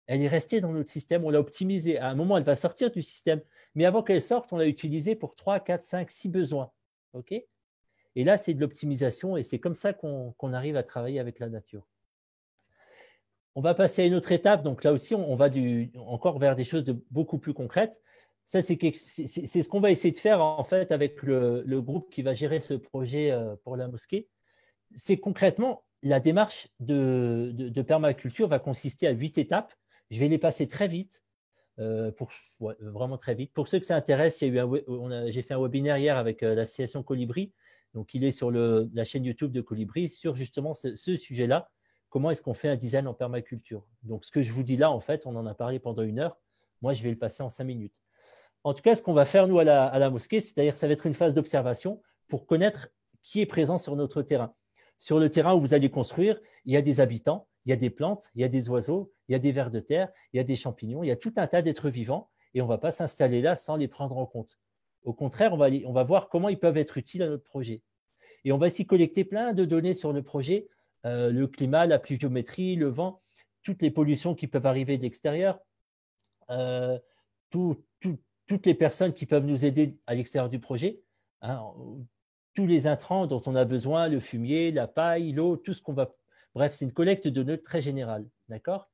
Elle est restée dans notre système, on l'a optimisée. À un moment, elle va sortir du système, mais avant qu'elle sorte, on l'a utilisée pour 3, 4, 5, 6 besoins. et là, c'est de l'optimisation et c'est comme ça qu'on arrive à travailler avec la nature. On va passer à une autre étape. Donc là aussi, on, va encore vers des choses beaucoup plus concrètes. Ça, c'est ce qu'on va essayer de faire en fait avec le, groupe qui va gérer ce projet euh, pour la mosquée. C'est concrètement la démarche de, permaculture va consister à huit étapes. Je vais les passer très vite, euh, pour, vraiment très vite. Pour ceux que ça intéresse, j'ai fait un webinaire hier avec euh, l'association Colibri. Donc, il est sur la chaîne YouTube de Colibri sur justement ce, ce sujet-là. Comment est-ce qu'on fait un design en permaculture Donc, ce que je vous dis là, en fait, on en a parlé pendant une heure. Moi, je vais le passer en cinq minutes. En tout cas, ce qu'on va faire, nous, à la, mosquée, c'est-à-dire ça va être une phase d'observation pour connaître qui est présent sur notre terrain. Sur le terrain où vous allez construire, il y a des habitants, il y a des plantes, il y a des oiseaux, il y a des vers de terre, il y a des champignons, il y a tout un tas d'êtres vivants et on ne va pas s'installer là sans les prendre en compte. Au contraire, on va, voir comment ils peuvent être utiles à notre projet. Et on va aussi collecter plein de données sur le projet, euh, le climat, la pluviométrie, le vent, toutes les pollutions qui peuvent arriver de l'extérieur, euh, tout, tout, toutes les personnes qui peuvent nous aider à l'extérieur du projet, hein, tous les intrants dont on a besoin, le fumier, la paille, l'eau, tout ce qu'on va... Bref, c'est une collecte de nœuds très générale, d'accord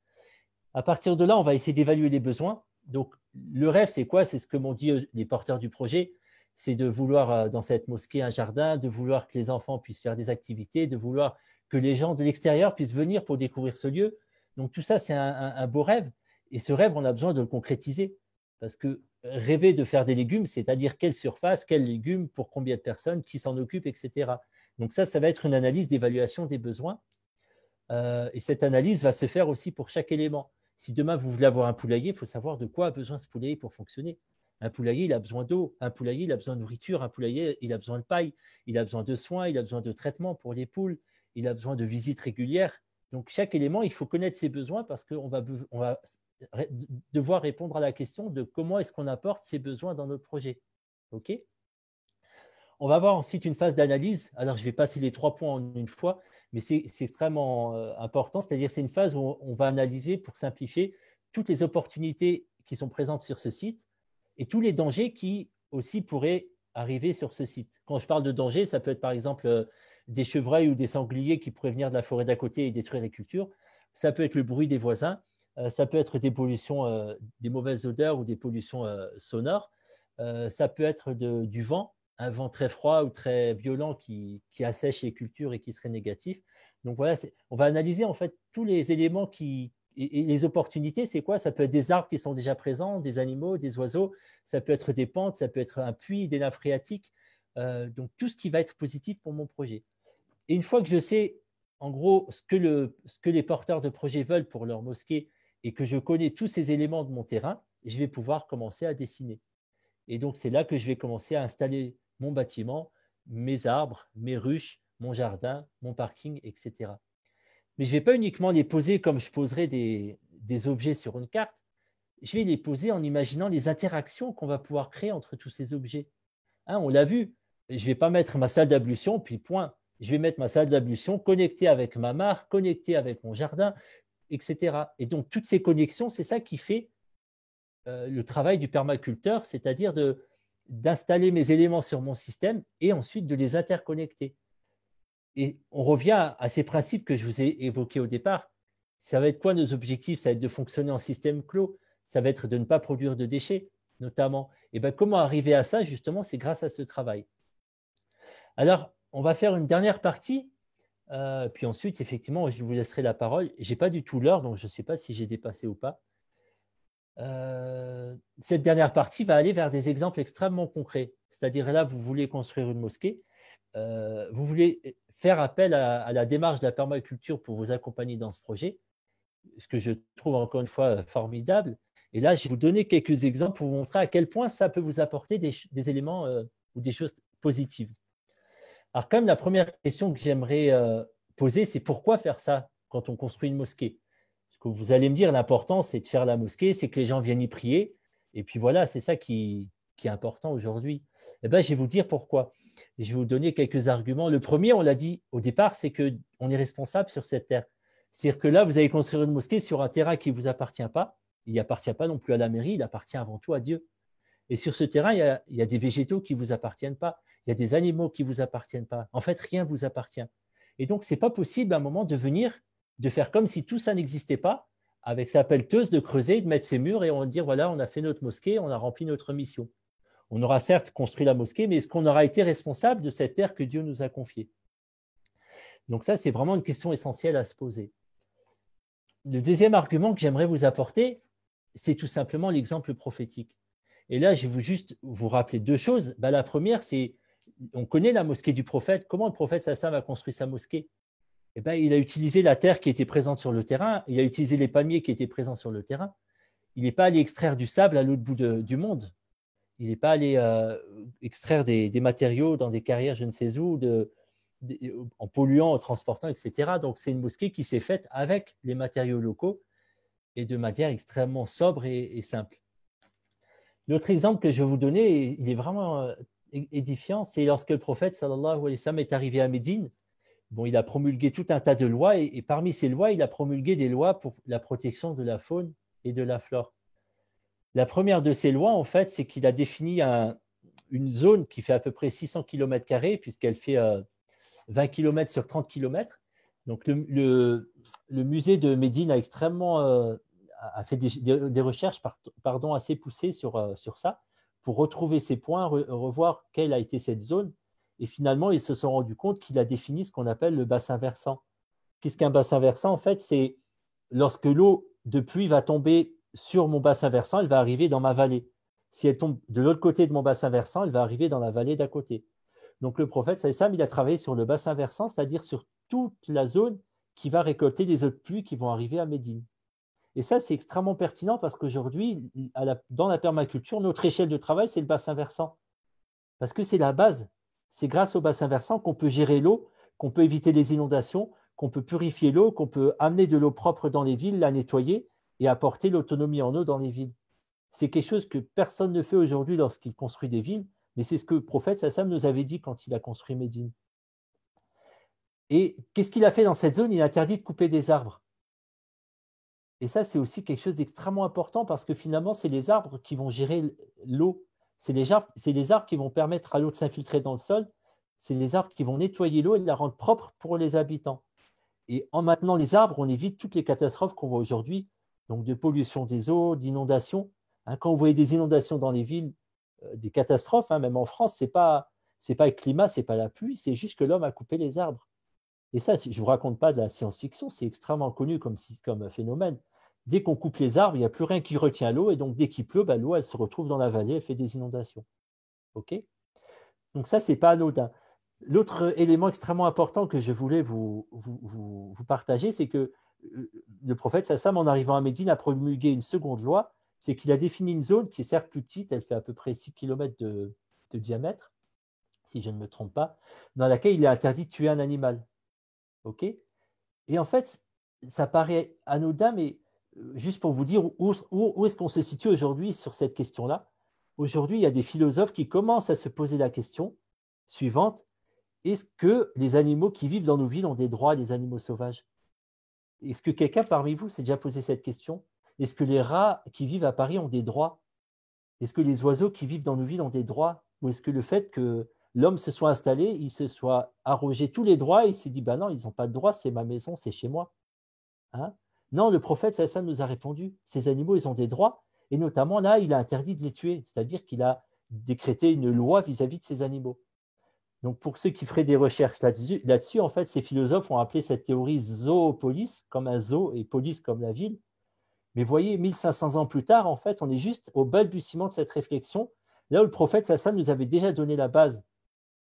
À partir de là, on va essayer d'évaluer les besoins. Donc, le rêve, c'est quoi C'est ce que m'ont dit euh, les porteurs du projet, c'est de vouloir euh, dans cette mosquée un jardin, de vouloir que les enfants puissent faire des activités, de vouloir que les gens de l'extérieur puissent venir pour découvrir ce lieu. Donc tout ça, c'est un, un, beau rêve. Et ce rêve, on a besoin de le concrétiser. Parce que rêver de faire des légumes, c'est-à-dire quelle surface, quels légumes, pour combien de personnes, qui s'en occupe, etc. Donc ça, ça va être une analyse d'évaluation des besoins. Euh, et cette analyse va se faire aussi pour chaque élément. Si demain vous voulez avoir un poulailler, il faut savoir de quoi a besoin ce poulailler pour fonctionner. Un poulailler, il a besoin d'eau, un poulailler, il a besoin de nourriture, un poulailler, il a besoin de paille, il a besoin de soins, il a besoin de traitement pour les poules, il a besoin de visites régulières. Donc chaque élément, il faut connaître ses besoins parce qu'on va devoir répondre à la question de comment est-ce qu'on apporte ces besoins dans notre projet. OK on va voir ensuite une phase d'analyse. Alors, je vais passer les trois points en une fois, mais c'est extrêmement euh, important. C'est-à-dire, c'est une phase où on va analyser, pour simplifier, toutes les opportunités qui sont présentes sur ce site et tous les dangers qui aussi pourraient arriver sur ce site. Quand je parle de danger, ça peut être par exemple euh, des chevreuils ou des sangliers qui pourraient venir de la forêt d'à côté et détruire les cultures. Ça peut être le bruit des voisins. Euh, ça peut être des pollutions, euh, des mauvaises odeurs ou des pollutions euh, sonores. ça peut être du vent, un vent très froid ou très violent qui, assèche les cultures et qui serait négatif. Donc voilà, on va analyser en fait tous les éléments qui et, les opportunités, c'est quoi Ça peut être des arbres qui sont déjà présents, des animaux, des oiseaux, ça peut être des pentes, ça peut être un puits, des nappes phréatiques, donc tout ce qui va être positif pour mon projet. Et une fois que je sais en gros ce que, ce que les porteurs de projets veulent pour leur mosquée et que je connais tous ces éléments de mon terrain, je vais pouvoir commencer à dessiner. Et donc, c'est là que je vais commencer à installer mon bâtiment, mes arbres, mes ruches, mon jardin, mon parking, etc. Mais je ne vais pas uniquement les poser comme je poserais des, objets sur une carte, je vais les poser en imaginant les interactions qu'on va pouvoir créer entre tous ces objets. Hein, on l'a vu, je ne vais pas mettre ma salle d'ablution, puis point. Je vais mettre ma salle d'ablution connectée avec ma mare, connectée avec mon jardin, etc. Et donc, toutes ces connexions, c'est ça qui fait euh, le travail du permaculteur, c'est-à-dire d'installer mes éléments sur mon système et ensuite de les interconnecter. Et on revient à ces principes que je vous ai évoqués au départ. Ça va être quoi nos objectifs Ça va être de fonctionner en système clos. Ça va être de ne pas produire de déchets, notamment. Et eh bien, comment arriver à ça, justement, c'est grâce à ce travail. Alors, on va faire une dernière partie euh, puis ensuite, effectivement, je vous laisserai la parole. Je n'ai pas du tout l'heure, donc je ne sais pas si j'ai dépassé ou pas. Euh, cette dernière partie va aller vers des exemples extrêmement concrets. C'est-à-dire là, vous voulez construire une mosquée, euh, vous voulez faire appel à, la démarche de la permaculture pour vous accompagner dans ce projet, ce que je trouve encore une fois formidable. Et là, je vais vous donner quelques exemples pour vous montrer à quel point ça peut vous apporter des éléments ou des choses positives. Alors quand même, la première question que j'aimerais euh, poser, c'est pourquoi faire ça quand on construit une mosquée Ce que vous allez me dire, l'important, c'est de faire la mosquée, c'est que les gens viennent y prier. Et puis voilà, c'est ça qui, est important aujourd'hui. Eh bien, je vais vous dire pourquoi. je vais vous donner quelques arguments. Le premier, on l'a dit au départ, c'est qu'on est responsable sur cette terre. C'est-à-dire que là, vous allez construire une mosquée sur un terrain qui ne vous appartient pas. Il n'appartient pas non plus à la mairie, il appartient avant tout à Dieu. Et sur ce terrain, il y, a, des végétaux qui ne vous appartiennent pas, il y a des animaux qui ne vous appartiennent pas. En fait, rien ne vous appartient. Et donc, ce n'est pas possible à un moment de venir, de faire comme si tout ça n'existait pas, avec sa pelleteuse, de creuser, de mettre ses murs et on dire, voilà, on a fait notre mosquée, on a rempli notre mission. On aura certes construit la mosquée, mais est-ce qu'on aura été responsable de cette terre que Dieu nous a confiée Donc ça, c'est vraiment une question essentielle à se poser. Le deuxième argument que j'aimerais vous apporter, c'est tout simplement l'exemple prophétique. Et là, je vais juste vous rappeler deux choses. Bah, la première, c'est on connaît la mosquée du prophète. Comment le prophète Sassam a construit sa mosquée eh ben, Il a utilisé la terre qui était présente sur le terrain, il a utilisé les palmiers qui étaient présents sur le terrain. Il n'est pas allé extraire du sable à l'autre bout du monde. Il n'est pas allé euh, extraire des, matériaux dans des carrières je ne sais où, en polluant, en transportant, etc. Donc c'est une mosquée qui s'est faite avec les matériaux locaux et de manière extrêmement sobre et simple. L'autre exemple que je vais vous donner, il est vraiment euh, édifiant, c'est lorsque le prophète sallallahu alayhi wa est arrivé à Médine. Bon, il a promulgué tout un tas de lois et, parmi ces lois, il a promulgué des lois pour la protection de la faune et de la flore. La première de ces lois, en fait, c'est qu'il a défini une zone qui fait à peu près 600 km, puisqu'elle fait 20 euh, km sur 30 km. Donc, le, musée de Médine a extrêmement euh, a, fait des, recherches pardon, assez poussées sur, euh, ça pour retrouver ces points, revoir quelle a été cette zone. Et finalement, ils se sont rendus compte qu'il a défini ce qu'on appelle le bassin versant. Qu'est-ce qu'un bassin versant En fait, c'est lorsque l'eau de pluie va tomber sur mon bassin versant, elle va arriver dans ma vallée. Si elle tombe de l'autre côté de mon bassin versant, elle va arriver dans la vallée d'à côté. Donc le prophète Sam, il a travaillé sur le bassin versant, c'est-à-dire sur toute la zone qui va récolter les eaux de pluie qui vont arriver à Médine. Et ça, c'est extrêmement pertinent parce qu'aujourd'hui, dans la permaculture, notre échelle de travail, c'est le bassin versant. Parce que c'est la base. C'est grâce au bassin versant qu'on peut gérer l'eau, qu'on peut éviter les inondations, qu'on peut purifier l'eau, qu'on peut amener de l'eau propre dans les villes, la nettoyer et apporter l'autonomie en eau dans les villes. C'est quelque chose que personne ne fait aujourd'hui lorsqu'il construit des villes, mais c'est ce que le prophète Sassam nous avait dit quand il a construit Médine. Et qu'est-ce qu'il a fait dans cette zone Il a interdit de couper des arbres. Et ça, c'est aussi quelque chose d'extrêmement important parce que finalement, c'est les arbres qui vont gérer l'eau. C'est les, arbres, qui vont permettre à l'eau de s'infiltrer dans le sol. C'est les arbres qui vont nettoyer l'eau et la rendre propre pour les habitants. Et en maintenant les arbres, on évite toutes les catastrophes qu'on voit aujourd'hui, donc de pollution des eaux, d'inondations. Hein, quand vous voyez des inondations dans les villes, euh, des catastrophes, hein, même en France, ce n'est pas, le climat, ce n'est pas la pluie, c'est juste que l'homme a coupé les arbres. Et ça, je ne vous raconte pas de la science-fiction, c'est extrêmement connu comme, comme phénomène dès qu'on coupe les arbres, il n'y a plus rien qui retient l'eau, et donc dès qu'il pleut, bah, l'eau elle se retrouve dans la vallée, elle fait des inondations. Ok Donc ça, n'est pas anodin. L'autre élément extrêmement important que je voulais vous, partager, c'est que euh, le prophète Sassam, en arrivant à Médine, a promulgué une seconde loi, c'est qu'il a défini une zone qui est certes plus petite, elle fait à peu près 6 km de, diamètre, si je ne me trompe pas, dans laquelle il est interdit de tuer un animal. ok Et en fait, ça paraît anodin, mais euh, juste pour vous dire où, est-ce qu'on se situe aujourd'hui sur cette question-là. Aujourd'hui, il y a des philosophes qui commencent à se poser la question suivante est-ce que les animaux qui vivent dans nos villes ont des droits les animaux sauvages Est-ce que quelqu'un parmi vous s'est déjà posé cette question Est-ce que les rats qui vivent à Paris ont des droits Est-ce que les oiseaux qui vivent dans nos villes ont des droits Ou est-ce que le fait que l'homme se soit installé, il se soit arrogé tous les droits, et il s'est dit, ben non, ils n'ont pas de droits, c'est ma maison, c'est chez moi. Hein non, le prophète Sassam nous a répondu ces animaux, ils ont des droits. Et notamment, là, il a interdit de les tuer, c'est-à-dire qu'il a décrété une loi vis-à-vis de ces animaux. Donc, pour ceux qui feraient des recherches là-dessus, en fait, ces philosophes ont appelé cette théorie zoopolis, comme un zoo, et polis comme la ville. Mais voyez, 1500 ans plus tard, en fait, on est juste au balbutiement de cette réflexion, là où le prophète Sassam nous avait déjà donné la base.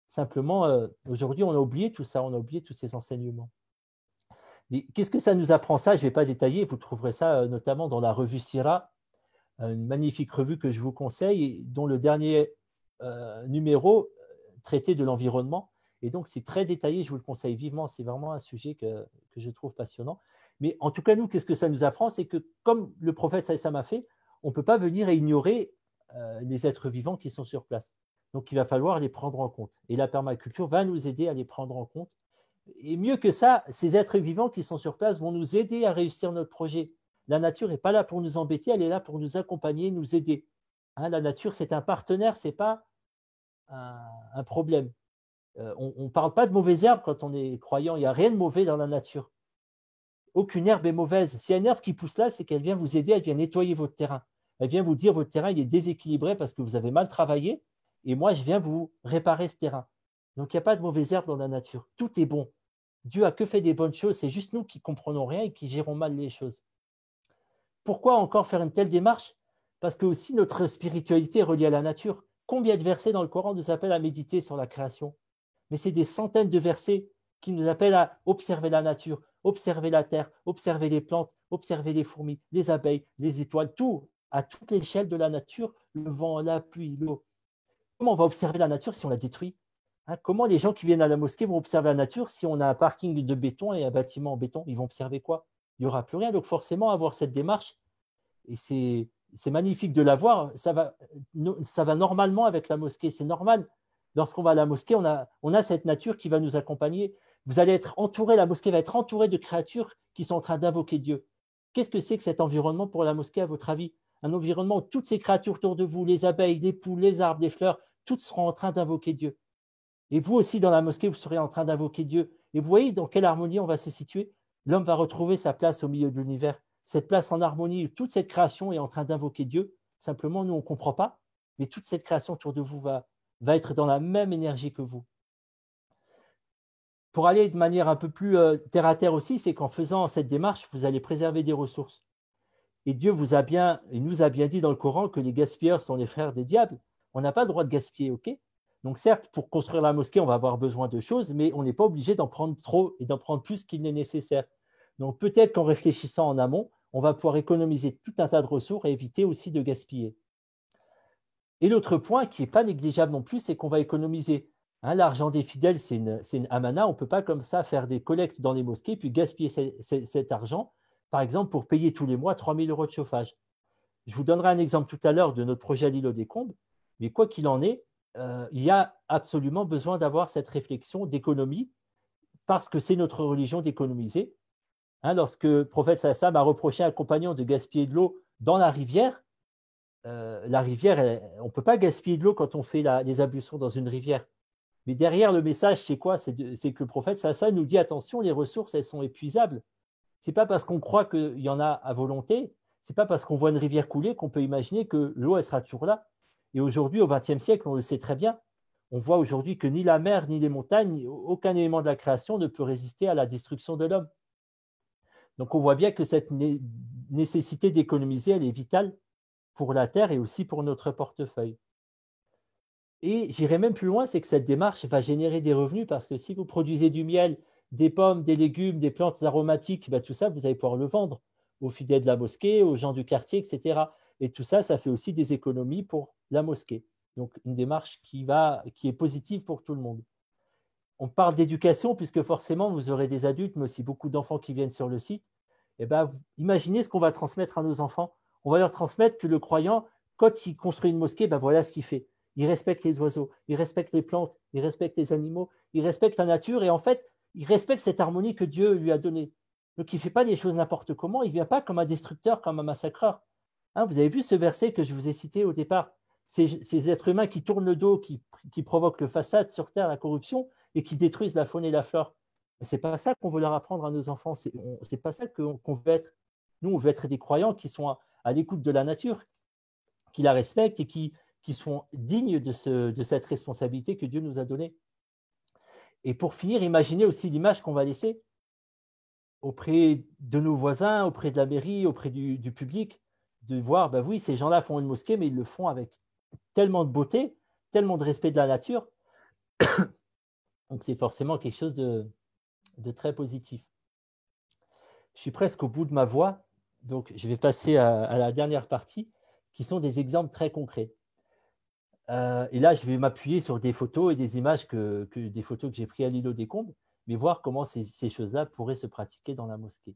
Simplement, euh, aujourd'hui, on a oublié tout ça, on a oublié tous ces enseignements. Qu'est-ce que ça nous apprend ça Je ne vais pas détailler, vous trouverez ça euh, notamment dans la revue Sira, euh, une magnifique revue que je vous conseille, dont le dernier euh, numéro traitait de l'environnement. Et donc, c'est très détaillé, je vous le conseille vivement, c'est vraiment un sujet que, je trouve passionnant. Mais en tout cas, nous, qu'est-ce que ça nous apprend C'est que comme le prophète Saïsam a fait, on ne peut pas venir et ignorer les êtres vivants qui sont sur place. Donc, il va falloir les prendre en compte. Et la permaculture va nous aider à les prendre en compte et mieux que ça, ces êtres vivants qui sont sur place vont nous aider à réussir notre projet. La nature n'est pas là pour nous embêter, elle est là pour nous accompagner, nous aider. Hein, la nature, c'est un partenaire, ce n'est pas un, problème. Euh, on ne parle pas de mauvaises herbes quand on est croyant, il n'y a rien de mauvais dans la nature. Aucune herbe est mauvaise. S'il y a une herbe qui pousse là, c'est qu'elle vient vous aider, elle vient nettoyer votre terrain. Elle vient vous dire votre terrain est déséquilibré parce que vous avez mal travaillé et moi je viens vous réparer ce terrain. Donc il n'y a pas de mauvaises herbes dans la nature. Tout est bon. Dieu a que fait des bonnes choses, c'est juste nous qui comprenons rien et qui gérons mal les choses. Pourquoi encore faire une telle démarche Parce que aussi notre spiritualité est reliée à la nature. Combien de versets dans le Coran nous appellent à méditer sur la création Mais c'est des centaines de versets qui nous appellent à observer la nature, observer la terre, observer les plantes, observer les fourmis, les abeilles, les étoiles, tout, à toute l'échelle de la nature, le vent, la pluie, l'eau. Comment on va observer la nature si on la détruit Hein, comment les gens qui viennent à la mosquée vont observer la nature si on a un parking de béton et un bâtiment en béton Ils vont observer quoi Il n'y aura plus rien. Donc forcément, avoir cette démarche, et c'est magnifique de l'avoir, ça va, ça va normalement avec la mosquée. C'est normal. Lorsqu'on va à la mosquée, on a, on a cette nature qui va nous accompagner. Vous allez être entouré, la mosquée va être entourée de créatures qui sont en train d'invoquer Dieu. Qu'est-ce que c'est que cet environnement pour la mosquée, à votre avis Un environnement où toutes ces créatures autour de vous, les abeilles, les poules, les arbres, les fleurs, toutes seront en train d'invoquer Dieu. Et vous aussi, dans la mosquée, vous serez en train d'invoquer Dieu. Et vous voyez dans quelle harmonie on va se situer. L'homme va retrouver sa place au milieu de l'univers, cette place en harmonie. Toute cette création est en train d'invoquer Dieu. Simplement, nous, on ne comprend pas, mais toute cette création autour de vous va, va être dans la même énergie que vous. Pour aller de manière un peu plus euh, terre à terre aussi, c'est qu'en faisant cette démarche, vous allez préserver des ressources. Et Dieu vous a bien, nous a bien dit dans le Coran que les gaspilleurs sont les frères des diables. On n'a pas le droit de gaspiller, ok donc certes, pour construire la mosquée, on va avoir besoin de choses, mais on n'est pas obligé d'en prendre trop et d'en prendre plus qu'il n'est nécessaire. Donc peut-être qu'en réfléchissant en amont, on va pouvoir économiser tout un tas de ressources et éviter aussi de gaspiller. Et l'autre point qui n'est pas négligeable non plus, c'est qu'on va économiser. Hein, l'argent des fidèles, c'est une, amana. On ne peut pas comme ça faire des collectes dans les mosquées puis gaspiller cet argent, par exemple, pour payer tous les mois 3 euros de chauffage. Je vous donnerai un exemple tout à l'heure de notre projet à l'île des Combes, mais quoi qu'il en est, euh, il y a absolument besoin d'avoir cette réflexion d'économie parce que c'est notre religion d'économiser. Hein, lorsque le prophète Sassam a reproché à un compagnon de gaspiller de l'eau dans la rivière, euh, la rivière, on ne peut pas gaspiller de l'eau quand on fait les abussons dans une rivière. Mais derrière le message, c'est quoi c'est, que le prophète Sassam nous dit attention, les ressources, elles sont épuisables. n'est pas parce qu'on croit qu'il y en a à volonté, n'est pas parce qu'on voit une rivière couler qu'on peut imaginer que l'eau, elle sera toujours là. Et aujourd'hui, au XXe siècle, on le sait très bien, on voit aujourd'hui que ni la mer, ni les montagnes, aucun élément de la création ne peut résister à la destruction de l'homme. Donc on voit bien que cette nécessité d'économiser, elle est vitale pour la Terre et aussi pour notre portefeuille. Et j'irai même plus loin, c'est que cette démarche va générer des revenus parce que si vous produisez du miel, des pommes, des légumes, des plantes aromatiques, ben, tout ça, vous allez pouvoir le vendre aux fidèles de la mosquée, aux gens du quartier, etc. Et tout ça, ça fait aussi des économies pour la mosquée. Donc, une démarche qui, va, qui est positive pour tout le monde. On parle d'éducation, puisque forcément, vous aurez des adultes, mais aussi beaucoup d'enfants qui viennent sur le site. Eh ben, imaginez ce qu'on va transmettre à nos enfants. On va leur transmettre que le croyant, quand il construit une mosquée, ben voilà ce qu'il fait. Il respecte les oiseaux, il respecte les plantes, il respecte les animaux, il respecte la nature et en fait, il respecte cette harmonie que Dieu lui a donnée. Donc, il ne fait pas les choses n'importe comment, il ne vient pas comme un destructeur, comme un massacreur. Hein, vous avez vu ce verset que je vous ai cité au départ ces, êtres humains qui tournent le dos, qui, provoquent le façade sur Terre, la corruption, et qui détruisent la faune et la flore. ce n'est pas ça qu'on veut leur apprendre à nos enfants, ce n'est pas ça qu'on veut être. Nous, on veut être des croyants qui sont à, l'écoute de la nature, qui la respectent et qui, sont dignes de, cette responsabilité que Dieu nous a donnée. Et pour finir, imaginez aussi l'image qu'on va laisser auprès de nos voisins, auprès de la mairie, auprès du public de voir, ben oui, ces gens-là font une mosquée, mais ils le font avec tellement de beauté, tellement de respect de la nature. Donc c'est forcément quelque chose de, très positif. Je suis presque au bout de ma voix, donc je vais passer à, la dernière partie, qui sont des exemples très concrets. Euh, et là, je vais m'appuyer sur des photos et des images que, des photos que j'ai prises à l'îlot des Combes, mais voir comment ces choses-là pourraient se pratiquer dans la mosquée.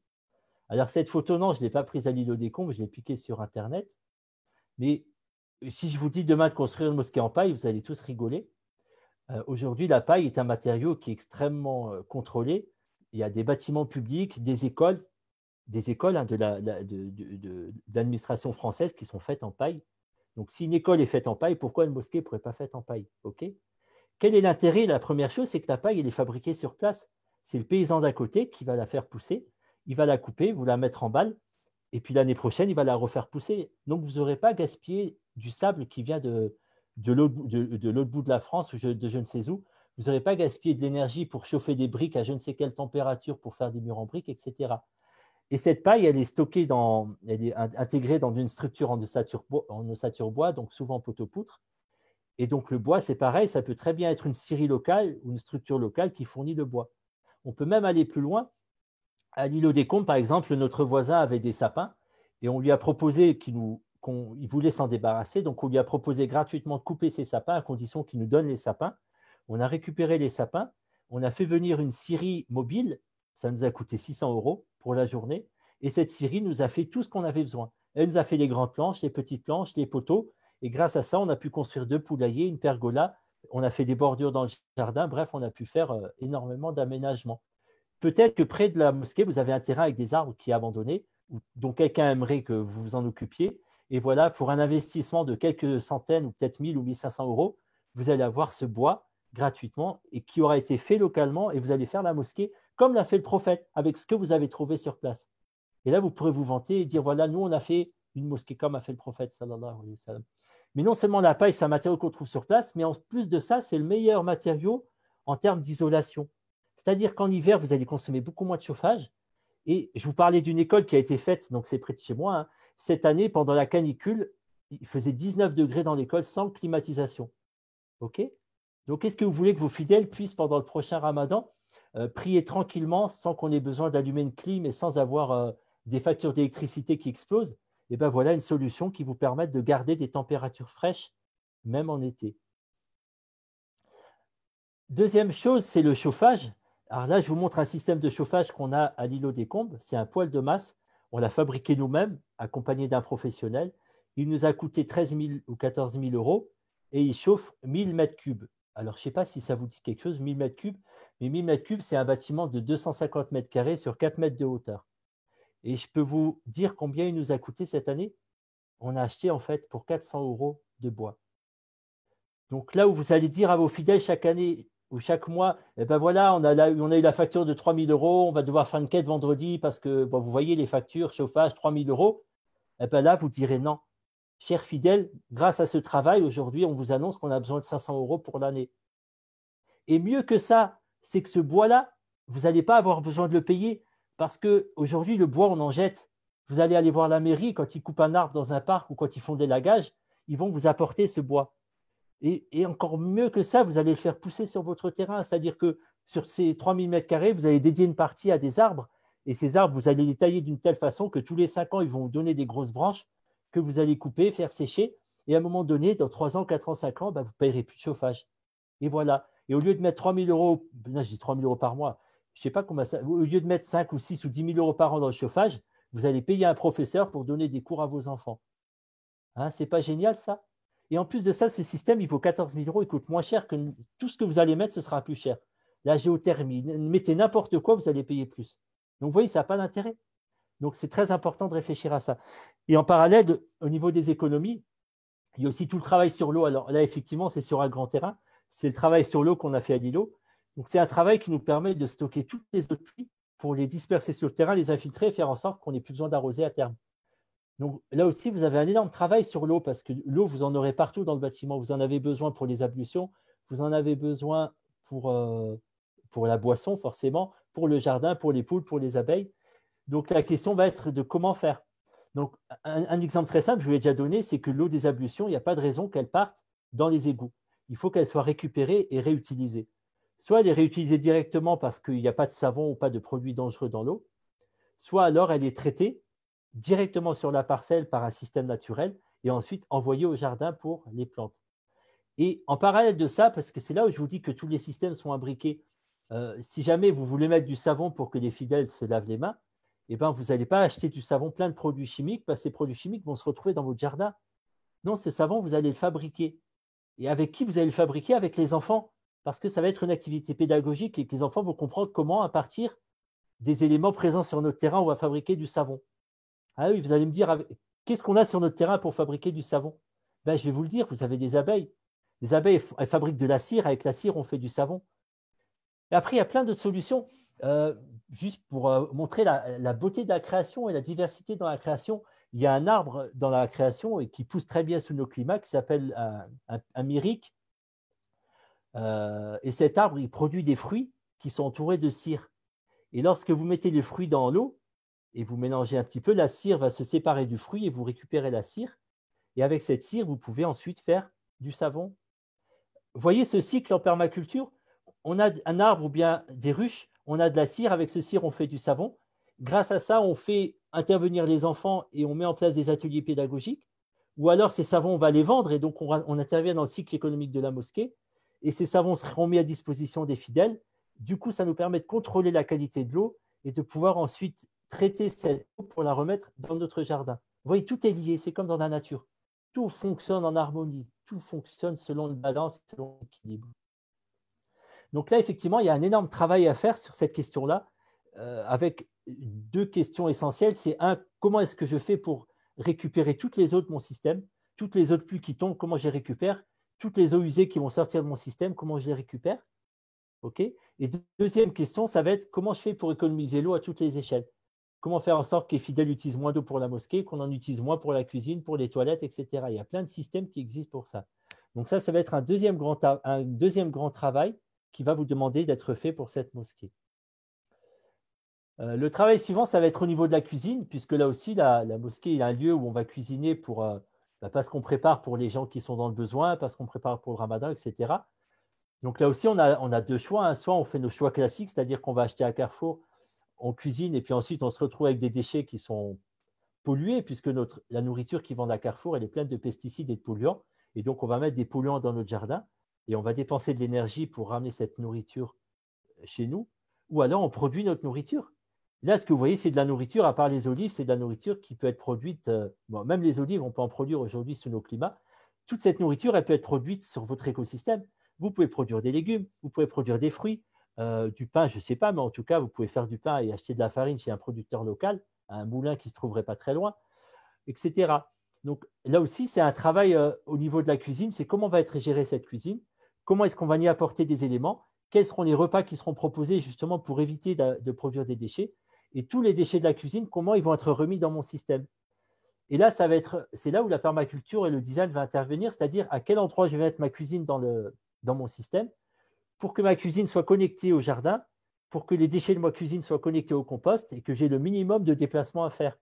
Alors, cette photo, non, je ne l'ai pas prise à l'île des Combes, je l'ai piquée sur Internet. Mais euh, si je vous dis demain de construire une mosquée en paille, vous allez tous rigoler. Euh, aujourd'hui, la paille est un matériau qui est extrêmement euh, contrôlé. Il y a des bâtiments publics, des écoles, des écoles hein, d'administration de française qui sont faites en paille. Donc, si une école est faite en paille, pourquoi une mosquée ne pourrait pas être faite en paille Quel est l'intérêt La première chose, c'est que la paille, est fabriquée sur place. C'est le paysan d'à côté qui va la faire pousser il va la couper, vous la mettre en balle, et puis l'année prochaine, il va la refaire pousser. Donc, vous n'aurez pas gaspillé du sable qui vient de, de l'autre bout de la France ou de je ne sais où. Vous n'aurez pas gaspillé de l'énergie pour chauffer des briques à je ne sais quelle température pour faire des murs en briques, etc. Et cette paille, elle est stockée dans, elle est intégrée dans une structure en ossature, en ossature bois, donc souvent poteau-poutre. Et donc le bois, c'est pareil, ça peut très bien être une scierie locale ou une structure locale qui fournit le bois. On peut même aller plus loin à l'île des Combes, par exemple, notre voisin avait des sapins et on lui a proposé qu'il voulait s'en débarrasser, donc on lui a proposé gratuitement de couper ses sapins à condition qu'il nous donne les sapins. On a récupéré les sapins, on a fait venir une scierie mobile, ça nous a coûté 600 euros pour la journée, et cette scierie nous a fait tout ce qu'on avait besoin. Elle nous a fait les grandes planches, les petites planches, les poteaux, et grâce à ça, on a pu construire deux poulaillers, une pergola, on a fait des bordures dans le jardin, bref, on a pu faire euh, énormément d'aménagements. Peut-être que près de la mosquée, vous avez un terrain avec des arbres qui est abandonné, dont quelqu'un aimerait que vous vous en occupiez. Et voilà, pour un investissement de quelques centaines ou peut-être 1000 ou 1500 euros, vous allez avoir ce bois gratuitement et qui aura été fait localement et vous allez faire la mosquée comme l'a fait le prophète avec ce que vous avez trouvé sur place. Et là, vous pourrez vous vanter et dire voilà, nous, on a fait une mosquée comme a fait le prophète. Mais non seulement la paille, c'est un matériau qu'on trouve sur place, mais en plus de ça, c'est le meilleur matériau en termes d'isolation. C'est-à-dire qu'en hiver, vous allez consommer beaucoup moins de chauffage. Et je vous parlais d'une école qui a été faite, donc c'est près de chez moi. Hein. Cette année, pendant la canicule, il faisait 19 degrés dans l'école sans climatisation. OK Donc, est-ce que vous voulez que vos fidèles puissent, pendant le prochain ramadan, euh, prier tranquillement sans qu'on ait besoin d'allumer une clim et sans avoir euh, des factures d'électricité qui explosent Eh bien, voilà une solution qui vous permette de garder des températures fraîches, même en été. Deuxième chose, c'est le chauffage. Alors là, je vous montre un système de chauffage qu'on a à l'îlot des Combes. C'est un poêle de masse. On l'a fabriqué nous-mêmes, accompagné d'un professionnel. Il nous a coûté 13 000 ou 14 000 euros et il chauffe 1000 mètres cubes. Alors, je ne sais pas si ça vous dit quelque chose, 1000 mètres cubes, mais 1000 mètres cubes, c'est un bâtiment de 250 mètres carrés sur 4 mètres de hauteur. Et je peux vous dire combien il nous a coûté cette année. On a acheté en fait pour 400 euros de bois. Donc là où vous allez dire à vos fidèles chaque année, où chaque mois, eh ben voilà, on a, on a eu la facture de 3 000 euros, on va devoir faire une quête vendredi parce que vous voyez les factures, chauffage, 3 000 euros. Eh ben là, vous direz non. cher fidèle. grâce à ce travail, aujourd'hui, on vous annonce qu'on a besoin de 500 euros pour l'année. Et mieux que ça, c'est que ce bois-là, vous n'allez pas avoir besoin de le payer parce qu'aujourd'hui, le bois, on en jette. Vous allez aller voir la mairie quand ils coupent un arbre dans un parc ou quand ils font des lagages, ils vont vous apporter ce bois. Et, encore mieux que ça, vous allez le faire pousser sur votre terrain. C'est-à-dire que sur ces 3000 m carrés vous allez dédier une partie à des arbres. Et ces arbres, vous allez les tailler d'une telle façon que tous les 5 ans, ils vont vous donner des grosses branches que vous allez couper, faire sécher. Et à un moment donné, dans 3 ans, 4 ans, 5 ans, bah, vous ne payerez plus de chauffage. Et voilà. Et au lieu de mettre 3000 euros, là, je dis 3000 euros par mois, je sais pas combien ça, au lieu de mettre 5 ou 6 ou 10 000 euros par an dans le chauffage, vous allez payer un professeur pour donner des cours à vos enfants. Hein, Ce n'est pas génial ça et en plus de ça, ce système, il vaut 14 000 euros, il coûte moins cher que tout ce que vous allez mettre, ce sera plus cher. La géothermie, mettez n'importe quoi, vous allez payer plus. Donc, vous voyez, ça n'a pas d'intérêt. Donc, c'est très important de réfléchir à ça. Et en parallèle, au niveau des économies, il y a aussi tout le travail sur l'eau. Alors là, effectivement, c'est sur un grand terrain. C'est le travail sur l'eau qu'on a fait à Lilo. Donc, c'est un travail qui nous permet de stocker toutes les eaux de pour les disperser sur le terrain, les infiltrer et faire en sorte qu'on n'ait plus besoin d'arroser à terme. Donc là aussi, vous avez un énorme travail sur l'eau parce que l'eau, vous en aurez partout dans le bâtiment. Vous en avez besoin pour les ablutions, vous en avez besoin euh, pour, la boisson, forcément, pour le jardin, pour les poules, pour les abeilles. Donc la question va être de comment faire. Donc un, un exemple très simple, je vous l'ai déjà donné, c'est que l'eau des ablutions, il n'y a pas de raison qu'elle parte dans les égouts. Il faut qu'elle soit récupérée et réutilisée. Soit elle est réutilisée directement parce qu'il n'y a pas de savon ou pas de produits dangereux dans l'eau, soit alors elle est traitée directement sur la parcelle par un système naturel et ensuite envoyé au jardin pour les plantes. Et en parallèle de ça, parce que c'est là où je vous dis que tous les systèmes sont imbriqués, euh, si jamais vous voulez mettre du savon pour que les fidèles se lavent les mains, eh ben vous n'allez pas acheter du savon plein de produits chimiques, parce que ces produits chimiques vont se retrouver dans votre jardin. Non, ce savon, vous allez le fabriquer. Et avec qui vous allez le fabriquer Avec les enfants, parce que ça va être une activité pédagogique et que les enfants vont comprendre comment, à partir des éléments présents sur notre terrain, on va fabriquer du savon. Ah oui, vous allez me dire, qu'est-ce qu'on a sur notre terrain pour fabriquer du savon ben, Je vais vous le dire, vous avez des abeilles. Les abeilles, elles fabriquent de la cire. Avec la cire, on fait du savon. Et après, il y a plein d'autres solutions. Euh, juste pour euh, montrer la, beauté de la création et la diversité dans la création, il y a un arbre dans la création et qui pousse très bien sous nos climats qui s'appelle un, myrique. Euh, et cet arbre, il produit des fruits qui sont entourés de cire. Et lorsque vous mettez les fruits dans l'eau, et vous mélangez un petit peu, la cire va se séparer du fruit et vous récupérez la cire. Et avec cette cire, vous pouvez ensuite faire du savon. Voyez ce cycle en permaculture On a un arbre ou bien des ruches, on a de la cire, avec ce cire, on fait du savon. Grâce à ça, on fait intervenir les enfants et on met en place des ateliers pédagogiques. Ou alors ces savons, on va les vendre et donc on, on intervient dans le cycle économique de la mosquée. Et ces savons seront mis à disposition des fidèles. Du coup, ça nous permet de contrôler la qualité de l'eau et de pouvoir ensuite traiter cette eau pour la remettre dans notre jardin. Vous voyez, tout est lié, c'est comme dans la nature. Tout fonctionne en harmonie, tout fonctionne selon le balance, selon l'équilibre. Donc là, effectivement, il y a un énorme travail à faire sur cette question-là, euh, avec deux questions essentielles. C'est un, comment est-ce que je fais pour récupérer toutes les eaux de mon système, toutes les eaux de pluie qui tombent, comment je les récupère, toutes les eaux usées qui vont sortir de mon système, comment je les récupère. Et deuxième question, ça va être comment je fais pour économiser l'eau à toutes les échelles. Comment faire en sorte que les fidèles utilisent moins d'eau pour la mosquée, qu'on en utilise moins pour la cuisine, pour les toilettes, etc. Il y a plein de systèmes qui existent pour ça. Donc ça, ça va être un deuxième grand, un deuxième grand travail qui va vous demander d'être fait pour cette mosquée. Euh, le travail suivant, ça va être au niveau de la cuisine, puisque là aussi, la, la mosquée est un lieu où on va cuisiner pour, euh, bah, parce qu'on prépare pour les gens qui sont dans le besoin, parce qu'on prépare pour le ramadan, etc. Donc là aussi, on a, on a deux choix. Hein. Soit on fait nos choix classiques, c'est-à-dire qu'on va acheter à Carrefour on cuisine et puis ensuite on se retrouve avec des déchets qui sont pollués puisque notre, la nourriture qui vend à Carrefour elle est pleine de pesticides et de polluants et donc on va mettre des polluants dans notre jardin et on va dépenser de l'énergie pour ramener cette nourriture chez nous ou alors on produit notre nourriture. Là, ce que vous voyez, c'est de la nourriture, à part les olives, c'est de la nourriture qui peut être produite, euh, même les olives, on peut en produire aujourd'hui sous nos climats. Toute cette nourriture, elle peut être produite sur votre écosystème. Vous pouvez produire des légumes, vous pouvez produire des fruits, euh, du pain, je ne sais pas, mais en tout cas, vous pouvez faire du pain et acheter de la farine chez un producteur local, un moulin qui ne se trouverait pas très loin, etc. Donc là aussi, c'est un travail euh, au niveau de la cuisine, c'est comment va être gérée cette cuisine, comment est-ce qu'on va y apporter des éléments, quels seront les repas qui seront proposés justement pour éviter de, produire des déchets, et tous les déchets de la cuisine, comment ils vont être remis dans mon système. Et là, ça va être, c'est là où la permaculture et le design vont intervenir, c'est-à-dire à quel endroit je vais mettre ma cuisine dans mon système, pour que ma cuisine soit connectée au jardin, pour que les déchets de ma cuisine soient connectés au compost et que j'ai le minimum de déplacements à faire.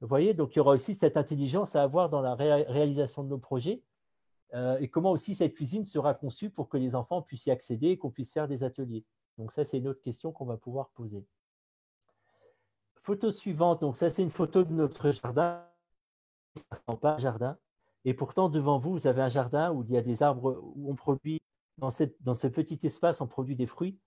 Vous voyez, donc il y aura aussi cette intelligence à avoir dans la réalisation de nos projets euh, et comment aussi cette cuisine sera conçue pour que les enfants puissent y accéder et qu'on puisse faire des ateliers. Donc ça, c'est une autre question qu'on va pouvoir poser. Photo suivante, donc ça, c'est une photo de notre jardin. Ça pas un jardin. Et pourtant, devant vous, vous avez un jardin où il y a des arbres, où on produit dans, ce petit espace, on produit des fruits,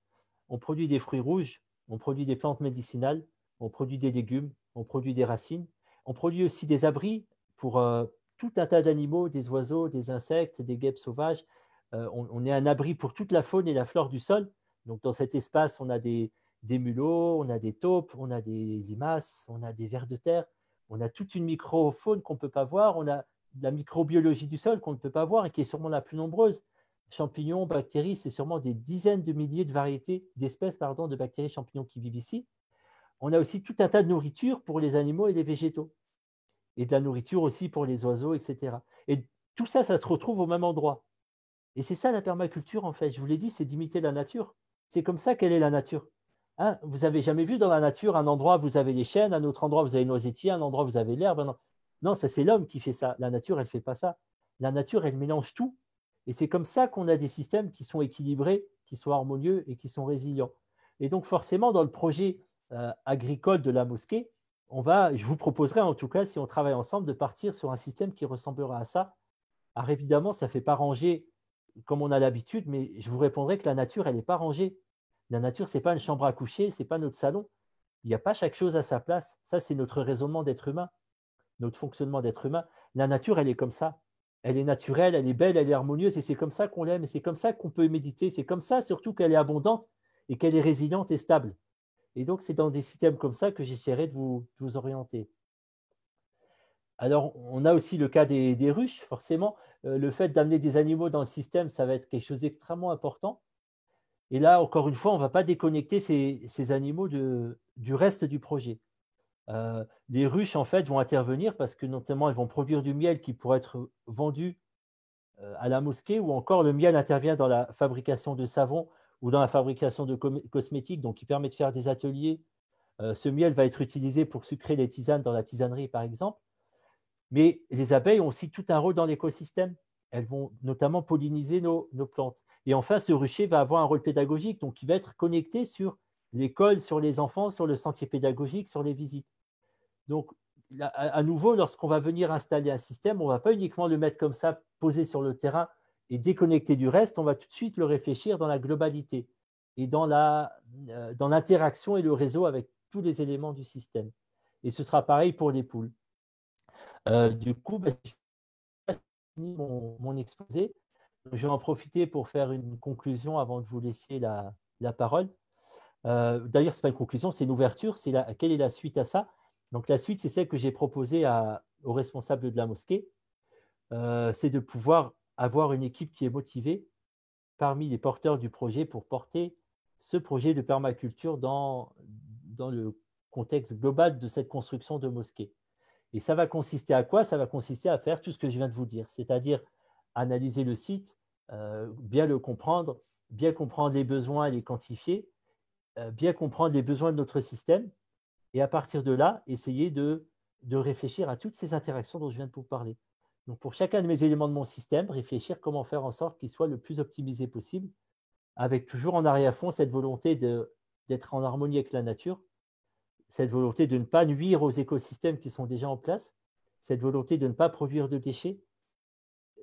on produit des fruits rouges, on produit des plantes médicinales, on produit des légumes, on produit des racines, on produit aussi des abris pour euh, tout un tas d'animaux, des oiseaux, des insectes, des guêpes sauvages. Euh, on, est un abri pour toute la faune et la flore du sol. Donc dans cet espace, on a des, des mulots, on a des taupes, on a des limaces, on a des vers de terre, on a toute une microfaune qu'on ne peut pas voir, on a la microbiologie du sol qu'on ne peut pas voir et qui est sûrement la plus nombreuse champignons, bactéries, c'est sûrement des dizaines de milliers de variétés d'espèces pardon, de bactéries champignons qui vivent ici. On a aussi tout un tas de nourriture pour les animaux et les végétaux, et de la nourriture aussi pour les oiseaux, etc. Et tout ça, ça se retrouve au même endroit. Et c'est ça la permaculture, en fait. Je vous l'ai dit, c'est d'imiter la nature. C'est comme ça qu'elle est la nature. Hein, vous avez jamais vu dans la nature un endroit où vous avez les chênes, un autre endroit vous avez les noisetiers, un endroit où vous avez l'herbe. Non, non ça c'est l'homme qui fait ça. La nature, elle ne fait pas ça. La nature, elle mélange tout et c'est comme ça qu'on a des systèmes qui sont équilibrés, qui sont harmonieux et qui sont résilients. Et donc forcément, dans le projet euh, agricole de la mosquée, on va, je vous proposerai en tout cas, si on travaille ensemble, de partir sur un système qui ressemblera à ça. Alors évidemment, ça ne fait pas ranger comme on a l'habitude, mais je vous répondrai que la nature, elle n'est pas rangée. La nature, ce n'est pas une chambre à coucher, ce n'est pas notre salon. Il n'y a pas chaque chose à sa place. Ça, c'est notre raisonnement d'être humain, notre fonctionnement d'être humain. La nature, elle est comme ça elle est naturelle, elle est belle, elle est harmonieuse, et c'est comme ça qu'on l'aime, et c'est comme ça qu'on peut méditer, c'est comme ça surtout qu'elle est abondante et qu'elle est résiliente et stable. Et donc, c'est dans des systèmes comme ça que j'essaierai de vous, orienter. Alors, on a aussi le cas des, ruches, forcément. Euh, le fait d'amener des animaux dans le système, ça va être quelque chose d'extrêmement important. Et là, encore une fois, on ne va pas déconnecter ces, animaux du reste du projet. Euh, les ruches, en fait, vont intervenir parce que notamment, elles vont produire du miel qui pourrait être vendu euh, à la mosquée, ou encore le miel intervient dans la fabrication de savon ou dans la fabrication de cosmétiques, donc qui permet de faire des ateliers. Euh, ce miel va être utilisé pour sucrer les tisanes dans la tisanerie, par exemple. Mais les abeilles ont aussi tout un rôle dans l'écosystème. Elles vont notamment polliniser nos, nos, plantes. Et enfin, ce rucher va avoir un rôle pédagogique, donc il va être connecté sur l'école, sur les enfants, sur le sentier pédagogique, sur les visites. Donc, à nouveau, lorsqu'on va venir installer un système, on ne va pas uniquement le mettre comme ça, posé sur le terrain et déconnecté du reste, on va tout de suite le réfléchir dans la globalité et dans euh, l'interaction et le réseau avec tous les éléments du système. Et ce sera pareil pour les poules. Euh, du coup, ben, je mon, exposé. Je vais en profiter pour faire une conclusion avant de vous laisser la, parole. Euh, d'ailleurs, ce n'est pas une conclusion, c'est une ouverture. C'est quelle est la suite à ça donc la suite, c'est celle que j'ai proposée aux responsables de la mosquée, euh, c'est de pouvoir avoir une équipe qui est motivée parmi les porteurs du projet pour porter ce projet de permaculture dans, le contexte global de cette construction de mosquée. Et ça va consister à quoi Ça va consister à faire tout ce que je viens de vous dire, c'est-à-dire analyser le site, euh, bien le comprendre, bien comprendre les besoins et les quantifier, euh, bien comprendre les besoins de notre système, et à partir de là, essayer de, réfléchir à toutes ces interactions dont je viens de vous parler. Donc, pour chacun de mes éléments de mon système, réfléchir comment faire en sorte qu'il soit le plus optimisé possible, avec toujours en arrière-fond cette volonté d'être en harmonie avec la nature, cette volonté de ne pas nuire aux écosystèmes qui sont déjà en place, cette volonté de ne pas produire de déchets,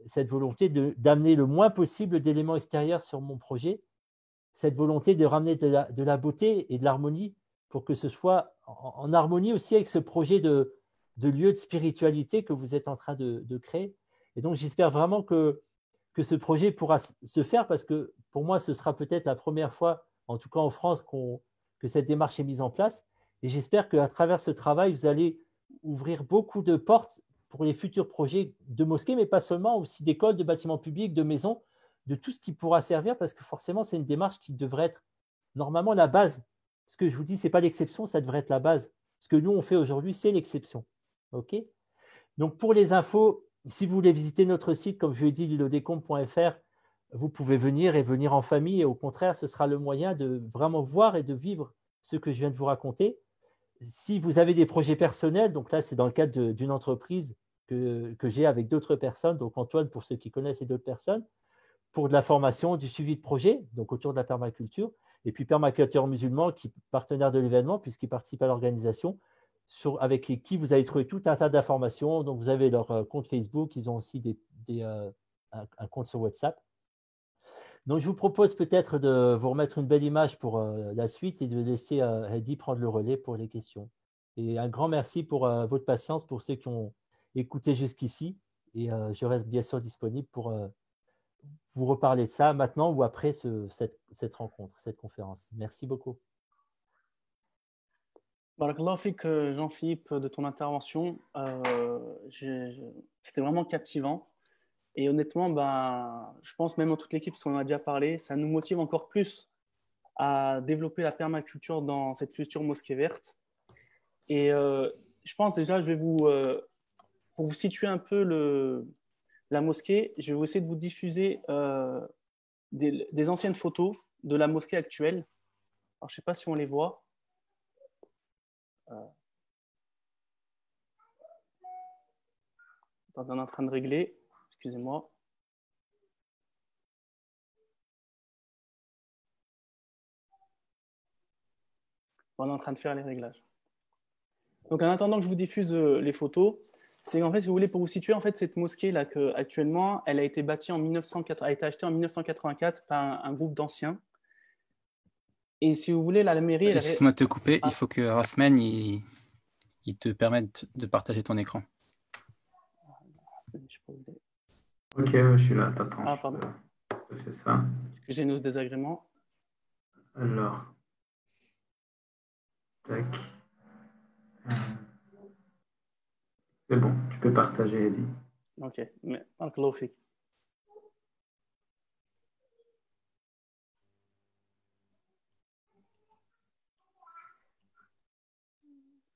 cette volonté d'amener le moins possible d'éléments extérieurs sur mon projet, cette volonté de ramener de la, de la beauté et de l'harmonie pour que ce soit en, harmonie aussi avec ce projet de, lieu de spiritualité que vous êtes en train de, créer. Et donc, j'espère vraiment que, ce projet pourra se faire parce que pour moi, ce sera peut-être la première fois, en tout cas en France, que cette démarche est mise en place. Et j'espère qu'à travers ce travail, vous allez ouvrir beaucoup de portes pour les futurs projets de mosquées, mais pas seulement, aussi d'écoles, de bâtiments publics, de maisons, de tout ce qui pourra servir, parce que forcément, c'est une démarche qui devrait être normalement la base ce que je vous dis, ce n'est pas l'exception, ça devrait être la base. Ce que nous, on fait aujourd'hui, c'est l'exception. OK Donc, pour les infos, si vous voulez visiter notre site, comme je vous ai dit, lilodécompte.fr, vous pouvez venir et venir en famille. Et au contraire, ce sera le moyen de vraiment voir et de vivre ce que je viens de vous raconter. Si vous avez des projets personnels, donc là, c'est dans le cadre d'une entreprise que, que j'ai avec d'autres personnes, donc Antoine, pour ceux qui connaissent, et d'autres personnes, pour de la formation, du suivi de projet, donc autour de la permaculture et puis Permaculture musulman, qui partenaire de l'événement, puisqu'il participe à l'organisation, avec qui vous allez trouver tout un tas d'informations. Donc, vous avez leur euh, compte Facebook, ils ont aussi euh, un, compte sur WhatsApp. Donc, je vous propose peut-être de vous remettre une belle image pour euh, la suite et de laisser euh, prendre le relais pour les questions. Et un grand merci pour votre patience, pour ceux qui ont écouté jusqu'ici. Et je reste bien sûr disponible pour vous reparler de ça maintenant ou après cette, rencontre, cette conférence. Merci beaucoup. que euh, Jean-Philippe, de ton intervention. Euh, c'était vraiment captivant. Et honnêtement, ben, je pense même à toute l'équipe, parce qu'on en a déjà parlé, ça nous motive encore plus à développer la permaculture dans cette future mosquée verte. Et euh, je pense déjà, je vais vous, pour vous situer un peu le, la mosquée, je vais essayer de vous diffuser euh, des, anciennes photos de la mosquée actuelle. Alors, je ne sais pas si on les voit. Euh. on est en train de régler. Excusez-moi. On est en train de faire les réglages. Donc, en attendant que je vous diffuse euh, les photos, c'est qu'en fait, si vous voulez, pour vous situer, en fait, cette mosquée là que actuellement, elle a été bâtie en a été achetée en 1984 par un, groupe d'anciens. Et si vous voulez, la mairie. Excuse-moi de te couper. Il ah. faut que Raffman il... te permette de partager ton écran. Ok, je suis là. T'attends. Ah, pardon. Je fais ça. Excusez nos désagréments. Alors. Tac. Euh, c'est bon, tu peux partager, Eddie. Ok, mais.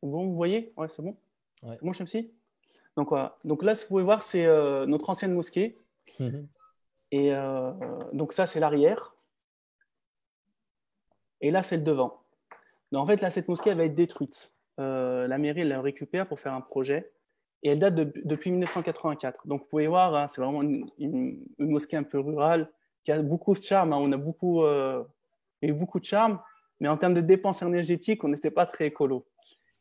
Bon, vous voyez Ouais, c'est bon. Ouais. C'est bon, suis. donc, voilà. donc là, ce que vous pouvez voir, c'est euh, notre ancienne mosquée. Mhm. Et euh, donc ça, c'est l'arrière. Et là, c'est le devant. Donc, en fait, là, cette mosquée, elle va être détruite. Euh, la mairie, elle la récupère pour faire un projet et elle date depuis 1984. Donc vous pouvez voir, hein, c'est vraiment une, mosquée un peu rurale qui a beaucoup de charme. Hein. on a beaucoup, euh, eu beaucoup de charme, mais en termes de dépenses énergétiques, on n'était pas très écolo.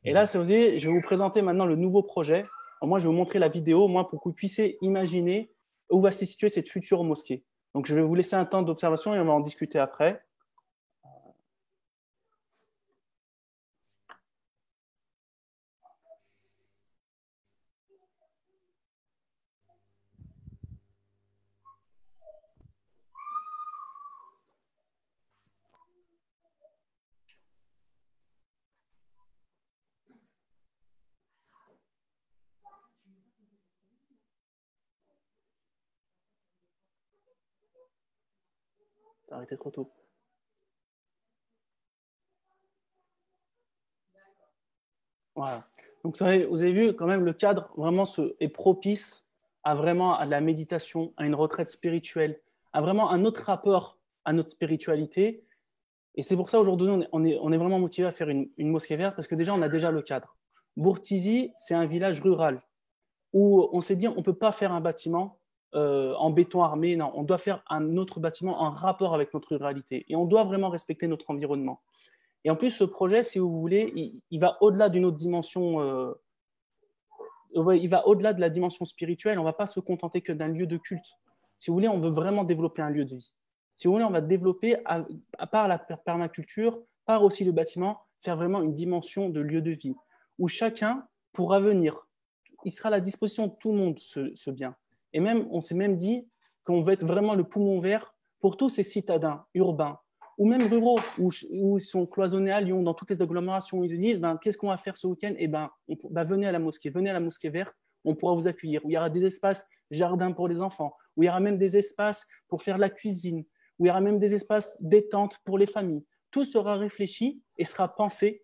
Et là, ça vous je vais vous présenter maintenant le nouveau projet. moi, je vais vous montrer la vidéo, moi, pour que vous puissiez imaginer où va se situer cette future mosquée. Donc, je vais vous laisser un temps d'observation et on va en discuter après. T'as trop tôt. Voilà. Donc vous avez, vu quand même le cadre vraiment est propice à vraiment à la méditation, à une retraite spirituelle, à vraiment un autre rapport à notre spiritualité. Et c'est pour ça aujourd'hui on est, on, est, vraiment motivé à faire une, mosquée verte parce que déjà on a déjà le cadre. Bourtizi, c'est un village rural où on s'est dit on ne peut pas faire un bâtiment euh, en béton armé. Non, on doit faire un autre bâtiment en rapport avec notre réalité Et on doit vraiment respecter notre environnement. Et en plus, ce projet, si vous voulez, il, va au-delà d'une autre dimension. Euh, il va au-delà de la dimension spirituelle. On ne va pas se contenter que d'un lieu de culte. Si vous voulez, on veut vraiment développer un lieu de vie. Si vous voulez, on va développer, à, part la permaculture, par aussi le bâtiment, faire vraiment une dimension de lieu de vie où chacun pourra venir. Il sera à la disposition de tout le monde, ce bien. Et même, on s'est même dit qu'on veut être vraiment le poumon vert pour tous ces citadins urbains ou même ruraux, où, ils sont cloisonnés à Lyon, dans toutes les agglomérations, ils se disent ben, qu'est-ce qu'on va faire ce week-end Eh ben, on, ben, venez à la mosquée, venez à la mosquée verte, on pourra vous accueillir. Où il y aura des espaces jardins pour les enfants, où il y aura même des espaces pour faire la cuisine, où il y aura même des espaces détente pour les familles. Tout sera réfléchi et sera pensé,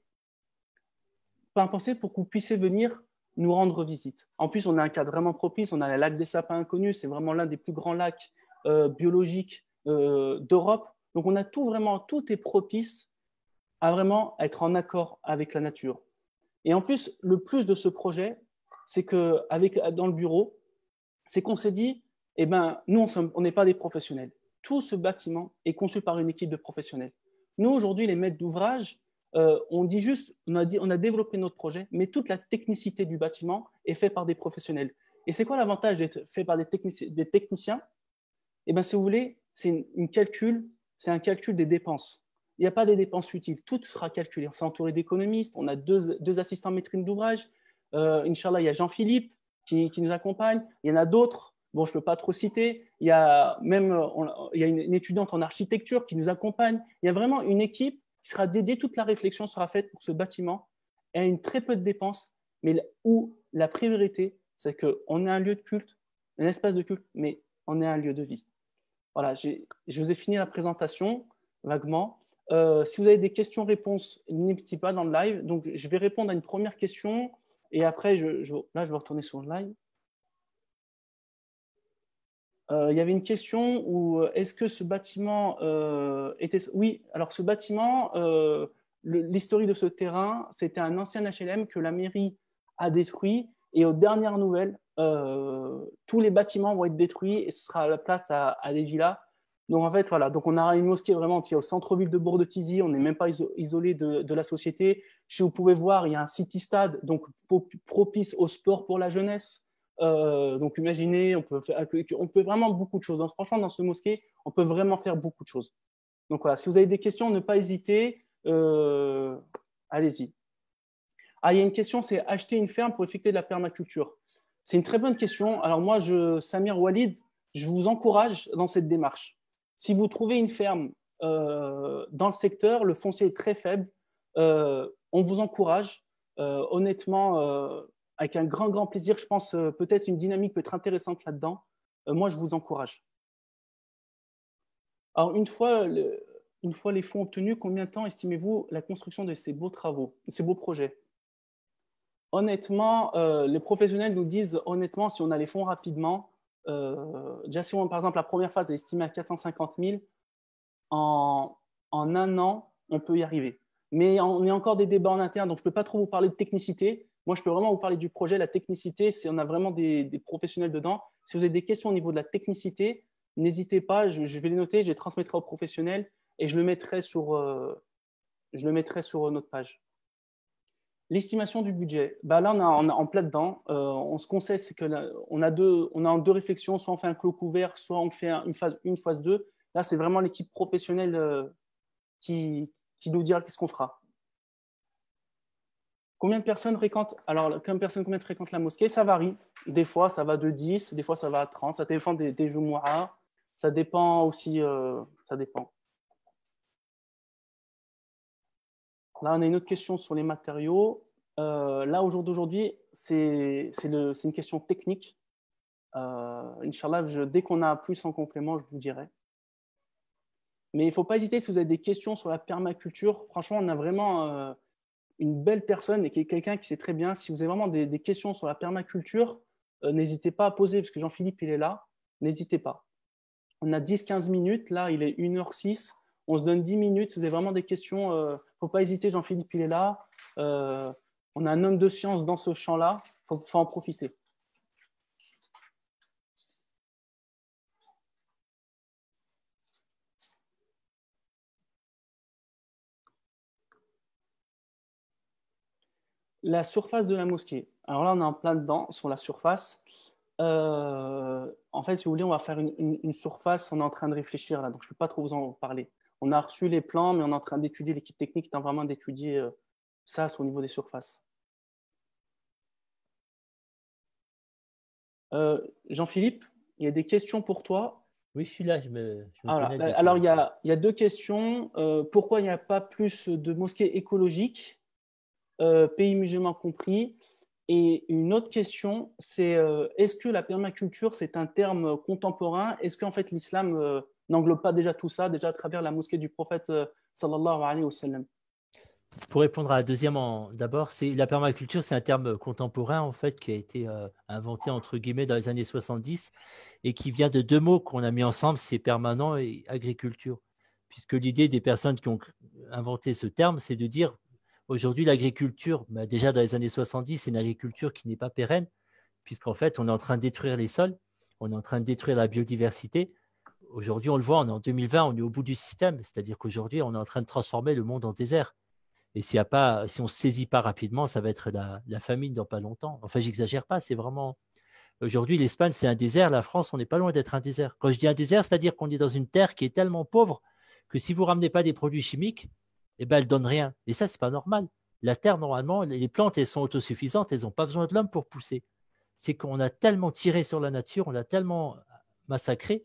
pensé pour que vous puissiez venir nous rendre visite. En plus, on a un cadre vraiment propice, on a le lac des sapins inconnus, c'est vraiment l'un des plus grands lacs euh, biologiques euh, d'Europe. Donc on a tout vraiment, tout est propice à vraiment être en accord avec la nature. Et en plus, le plus de ce projet, c'est que avec, dans le bureau, c'est qu'on s'est dit, eh ben, nous, on n'est pas des professionnels. Tout ce bâtiment est conçu par une équipe de professionnels. Nous, aujourd'hui, les maîtres d'ouvrage, euh, on dit juste, on a, dit, on a développé notre projet, mais toute la technicité du bâtiment est faite par des professionnels. Et c'est quoi l'avantage d'être fait par des, techniciens Eh bien, si vous voulez, c'est une, c'est un calcul des dépenses. Il n'y a pas des dépenses utiles, tout sera calculé. On s'est entouré d'économistes, on a deux, assistants maîtres d'ouvrage. Euh, Inch'Allah, il y a Jean-Philippe qui, nous accompagne, il y en a d'autres, bon, je ne peux pas trop citer. Il y a même euh, il a une étudiante en architecture qui nous accompagne. Il y a vraiment une équipe qui sera dédiée, toute la réflexion sera faite pour ce bâtiment et à une très peu de dépenses, mais où la priorité, c'est qu'on est un lieu de culte, un espace de culte, mais on est un lieu de vie. Voilà, je vous ai fini la présentation vaguement. Euh, si vous avez des questions-réponses, n'hésitez pas dans le live. Donc, je vais répondre à une première question et après, je, je là, je vais retourner sur le live. Euh, il y avait une question où euh, est-ce que ce bâtiment euh, était... Oui, alors ce bâtiment, euh, de ce terrain, c'était un ancien HLM que la mairie a détruit. Et aux dernières nouvelles, tous les bâtiments vont être détruits et ce sera la place à, à des villas. Donc en fait, voilà, donc on a une mosquée vraiment qui est au centre-ville de Bourg-de-Tizy, on n'est même pas isolé de, de, la société. Si vous pouvez voir, il y a un city-stade, donc propice au sport pour la jeunesse. Euh, donc imaginez, on peut, on peut vraiment beaucoup de choses. Donc, franchement, dans ce mosquée, on peut vraiment faire beaucoup de choses. Donc voilà, si vous avez des questions, ne pas hésiter, euh, allez-y. Ah, il y a une question, c'est acheter une ferme pour effectuer de la permaculture. C'est une très bonne question. Alors moi, je, Samir Walid, je vous encourage dans cette démarche. Si vous trouvez une ferme euh, dans le secteur, le foncier est très faible, on vous encourage. honnêtement, avec un grand, grand plaisir. Je pense euh, peut-être une dynamique peut être intéressante là-dedans. Euh, moi, je vous encourage. Alors, une fois, une fois les fonds obtenus, combien de temps estimez-vous la construction de ces beaux travaux, ces beaux projets Honnêtement, euh, les professionnels nous disent, honnêtement, si on a les fonds rapidement, déjà si on, par exemple la première phase est estimée à 450 000, en, un an, on peut y arriver. Mais on est encore des débats en interne, donc je ne peux pas trop vous parler de technicité, moi, je peux vraiment vous parler du projet, la technicité. On a vraiment des, professionnels dedans. Si vous avez des questions au niveau de la technicité, n'hésitez pas. Je, vais les noter, je les transmettrai aux professionnels et je le mettrai sur, euh, je le mettrai sur notre page. L'estimation du budget. Bah là, on, est en plein dedans. Euh, ce on se conseille, c'est qu'on a deux, deux réflexions. Soit on fait un clos couvert, soit on fait une phase une phase 2. Là, c'est vraiment l'équipe professionnelle euh, qui, qui nous dira qu'est-ce qu'on fera. Combien de personnes fréquentent, alors, combien de personnes, fréquentent la mosquée Ça varie. Des fois, ça va de 10, des fois, ça va à 30. Ça dépend des, des Jumu'ah. Ça dépend aussi. Euh, ça dépend. Là, on a une autre question sur les matériaux. Euh, là, au jour d'aujourd'hui, c'est une question technique. Euh, Inch'Allah, dès qu'on a plus en complément, je vous dirai. Mais il ne faut pas hésiter si vous avez des questions sur la permaculture. Franchement, on a vraiment euh, une belle personne et qui est quelqu'un qui sait très bien. Si vous avez vraiment des, questions sur la permaculture, euh, n'hésitez pas à poser, parce que Jean-Philippe, il est là. N'hésitez pas. On a 10-15 minutes. Là, il est 1h06. On se donne 10 minutes. Si vous avez vraiment des questions, ne euh, faut pas hésiter. Jean-Philippe, il est là. Euh, on a un homme de science dans ce champ-là. Il faut en profiter. La surface de la mosquée. Alors là, on est en plein dedans sur la surface. Euh, en fait, si vous voulez, on va faire une, surface. On est en train de réfléchir là, donc je ne peux pas trop vous en parler. On a reçu les plans, mais on est en train d'étudier, l'équipe technique est en hein, vraiment d'étudier euh, ça au niveau des surfaces. Euh, Jean-Philippe, il y a des questions pour toi. Oui, je suis là. Je me, ah bah, alors, il, il y, a, deux questions. pourquoi il n'y a pas plus de mosquées écologiques euh, pays musulmans compris. Et une autre question, c'est euh, est-ce que la permaculture, c'est un terme contemporain Est-ce qu'en fait l'islam euh, n'englobe pas déjà tout ça, déjà à travers la mosquée du prophète sallallahu alayhi wa pour répondre à la deuxième, d'abord, la permaculture, c'est un terme contemporain en fait qui a été inventé entre guillemets dans les années 70 et qui vient de deux mots qu'on a mis ensemble, c'est permanent et agriculture. Puisque l'idée des personnes qui ont inventé ce terme, c'est de dire Aujourd'hui, l'agriculture, bah, déjà dans les années 70, c'est une agriculture qui n'est pas pérenne, puisqu'en fait, on est en train de détruire les sols, on est en train de détruire la biodiversité. Aujourd'hui, on le voit, on est en 2020, on est au bout du système, c'est-à-dire qu'aujourd'hui, on est en train de transformer le monde en désert. Et si on ne saisit pas rapidement, ça va être la, famine dans pas longtemps. Enfin, j'exagère pas, c'est vraiment. Aujourd'hui, l'Espagne, c'est un désert. La France, on n'est pas loin d'être un désert. Quand je dis un désert, c'est-à-dire qu'on est dans une terre qui est tellement pauvre que si vous ne ramenez pas des produits chimiques, eh ben, elle donne rien. Et ça, c'est pas normal. La terre, normalement, les plantes, elles sont autosuffisantes, elles n'ont pas besoin de l'homme pour pousser. C'est qu'on a tellement tiré sur la nature, on l'a tellement massacrée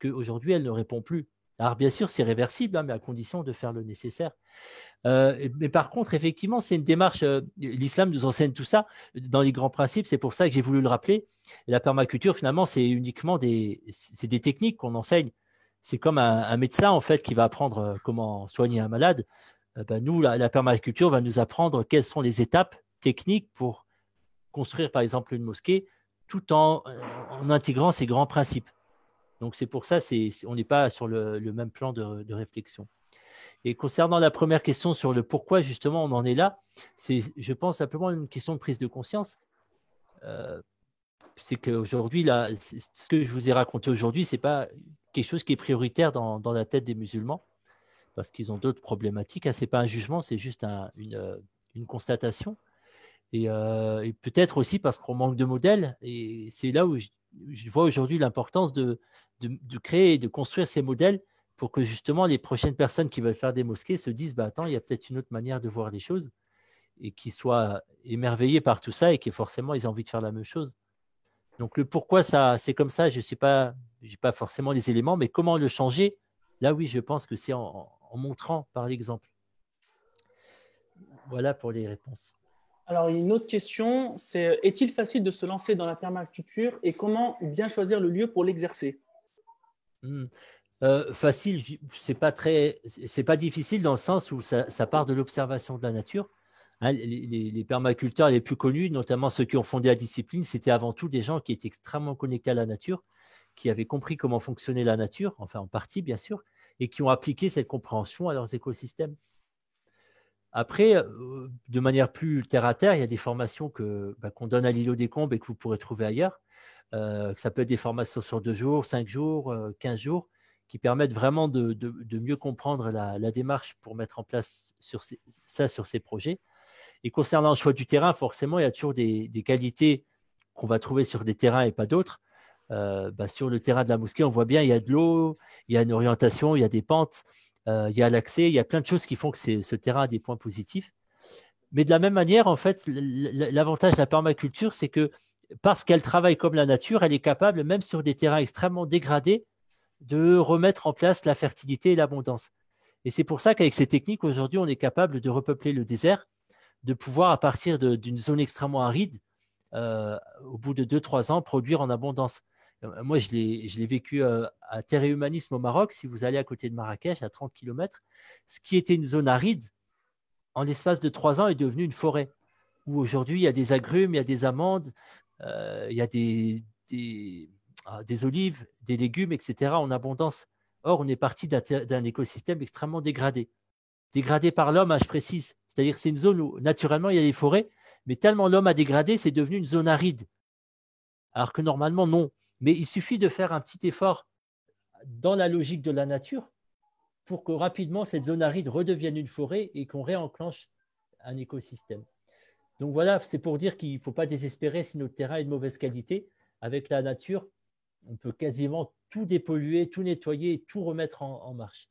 qu'aujourd'hui, elle ne répond plus. Alors, bien sûr, c'est réversible, hein, mais à condition de faire le nécessaire. Euh, mais par contre, effectivement, c'est une démarche. Euh, l'islam nous enseigne tout ça dans les grands principes. C'est pour ça que j'ai voulu le rappeler. La permaculture, finalement, c'est uniquement des, des techniques qu'on enseigne c'est comme un, médecin en fait qui va apprendre euh, comment soigner un malade. Euh, ben, nous, la, permaculture va nous apprendre quelles sont les étapes techniques pour construire par exemple une mosquée tout en, euh, intégrant ces grands principes. Donc c'est pour ça c'est, on n'est pas sur le, même plan de, réflexion. Et concernant la première question sur le pourquoi justement on en est là, c'est je pense simplement une question de prise de conscience c'est qu'aujourd'hui, ce que je vous ai raconté aujourd'hui, ce n'est pas quelque chose qui est prioritaire dans, la tête des musulmans, parce qu'ils ont d'autres problématiques. Ce hein. C'est pas un jugement, c'est juste euh, une, constatation. Euh, et, peut-être aussi parce qu'on manque de modèles. Et c'est là où je, vois aujourd'hui l'importance de, créer et de construire ces modèles pour que justement les prochaines personnes qui veulent faire des mosquées se disent bah, Attends, il y a peut-être une autre manière de voir les choses et qu'ils soient émerveillés par tout ça et qui forcément ils ont envie de faire la même chose. Donc le pourquoi ça, c'est comme ça, je ne sais pas, j'ai pas forcément les éléments, mais comment le changer Là, oui, je pense que c'est en, montrant par l'exemple. Voilà pour les réponses. Alors une autre question, c'est est-il facile de se lancer dans la permaculture et comment bien choisir le lieu pour l'exercer hmm. euh, Facile, c'est pas très, c'est pas difficile dans le sens où ça part de l'observation de la nature Hein, les, permaculteurs les plus connus, notamment ceux qui ont fondé la discipline, c'était avant tout des gens qui étaient extrêmement connectés à la nature, qui avaient compris comment fonctionnait la nature, enfin en partie bien sûr, et qui ont appliqué cette compréhension à leurs écosystèmes. Après, euh, de manière plus terre à terre, il y a des formations bah, qu'on donne à l'îlot des Combes et que vous pourrez trouver ailleurs. Euh, ça peut être des formations sur deux jours, cinq jours, euh, quinze jours, qui permettent vraiment de, mieux comprendre la, démarche pour mettre en place ça sur ces projets. Et concernant le choix du terrain, forcément, il y a toujours des, qualités qu'on va trouver sur des terrains et pas d'autres. Euh, bah, sur le terrain de la mosquée, on voit bien, il y a de l'eau, il y a une orientation, il y a des pentes, euh, il y a l'accès, il y a plein de choses qui font que ce terrain a des points positifs. Mais de la même manière, en fait, l'avantage de la permaculture, c'est que parce qu'elle travaille comme la nature, elle est capable, même sur des terrains extrêmement dégradés, de remettre en place la fertilité et l'abondance. Et c'est pour ça qu'avec ces techniques, aujourd'hui, on est capable de repeupler le désert de pouvoir, à partir d'une zone extrêmement aride, euh, au bout de 2-3 ans, produire en abondance. Euh, moi, je l'ai vécu euh, à Terre et Humanisme au Maroc, si vous allez à côté de Marrakech, à 30 km, ce qui était une zone aride, en l'espace de 3 ans, est devenu une forêt, où aujourd'hui, il y a des agrumes, il y a des amandes, il y a des, des, ah, olives, des légumes, etc., en abondance. Or, on est parti d'un écosystème extrêmement dégradé. Dégradé par l'homme, hein, je précise, c'est-à-dire que c'est une zone où naturellement il y a des forêts, mais tellement l'homme a dégradé, c'est devenu une zone aride. Alors que normalement, non. Mais il suffit de faire un petit effort dans la logique de la nature pour que rapidement cette zone aride redevienne une forêt et qu'on réenclenche un écosystème. Donc voilà, c'est pour dire qu'il ne faut pas désespérer si notre terrain est de mauvaise qualité. Avec la nature, on peut quasiment tout dépolluer, tout nettoyer, tout remettre en, en marche.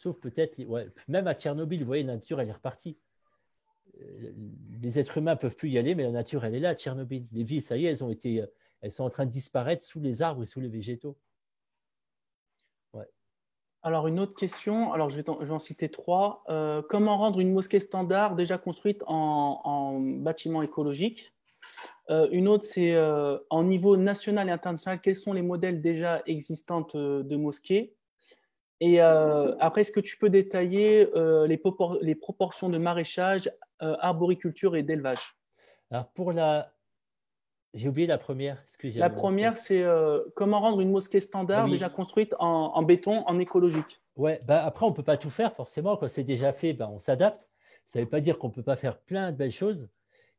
Sauf peut-être, même à Tchernobyl, vous voyez, la nature, elle est repartie. Euh, les êtres humains ne peuvent plus y aller, mais la nature, elle est là Tchernobyl. Les villes, ça y est, elles, ont été, euh, elles sont en train de disparaître sous les arbres et sous les végétaux. Alors, une autre question, alors je vais, en, citer trois. Euh, comment rendre une mosquée standard déjà construite en, bâtiment écologique une autre, c'est en niveau national et international, quels sont les modèles déjà existants de mosquées et euh, après, est-ce que tu peux détailler euh, les, proportions de maraîchage, euh, arboriculture et d'élevage Alors pour la... J'ai oublié la première. La première, c'est comment rendre une mosquée standard ah déjà construite en, béton, en écologique. Ouais, bah après, on ne peut pas tout faire forcément. Quand c'est déjà fait, bah, on s'adapte. Ça ne veut pas dire qu'on ne peut pas faire plein de belles choses.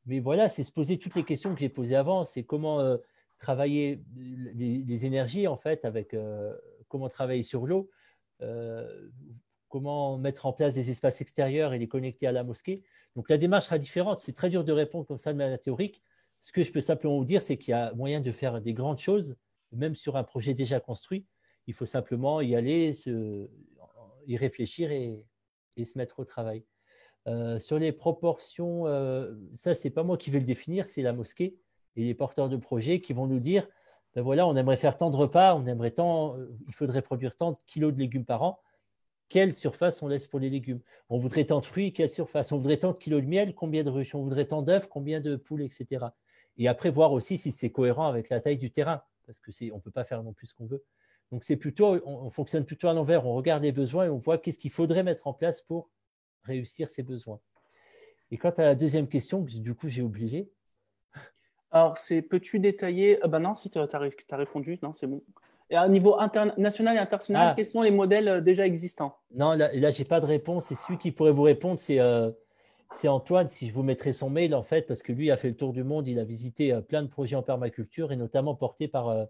Mais voilà, c'est se poser toutes les questions que j'ai posées avant. C'est comment travailler les, les, énergies, en fait, avec comment travailler sur l'eau euh, comment mettre en place des espaces extérieurs et les connecter à la mosquée. Donc la démarche sera différente. C'est très dur de répondre comme ça à la théorique. Ce que je peux simplement vous dire, c'est qu'il y a moyen de faire des grandes choses, même sur un projet déjà construit. Il faut simplement y aller, y réfléchir et, se mettre au travail. Euh, sur les proportions, euh, ça, ce n'est pas moi qui vais le définir, c'est la mosquée et les porteurs de projets qui vont nous dire ben voilà, on aimerait faire tant de repas, on aimerait tant, euh, il faudrait produire tant de kilos de légumes par an. Quelle surface on laisse pour les légumes On voudrait tant de fruits, quelle surface On voudrait tant de kilos de miel, combien de ruches On voudrait tant d'œufs, combien de poules, etc. Et après, voir aussi si c'est cohérent avec la taille du terrain, parce qu'on ne peut pas faire non plus ce qu'on veut. Donc, c'est plutôt, on, fonctionne plutôt à l'envers. On regarde les besoins et on voit qu'est-ce qu'il faudrait mettre en place pour réussir ces besoins. Et quant à la deuxième question, du coup, j'ai oublié, alors, c'est peux-tu détailler Ben non, si tu as, répondu, non, c'est bon. Et à niveau international et international, ah. quels sont les modèles euh, déjà existants Non, là, je n'ai pas de réponse. Et celui qui pourrait vous répondre, c'est euh, Antoine, si je vous mettrai son mail, en fait, parce que lui a fait le tour du monde, il a visité plein de projets en permaculture, et notamment portés par,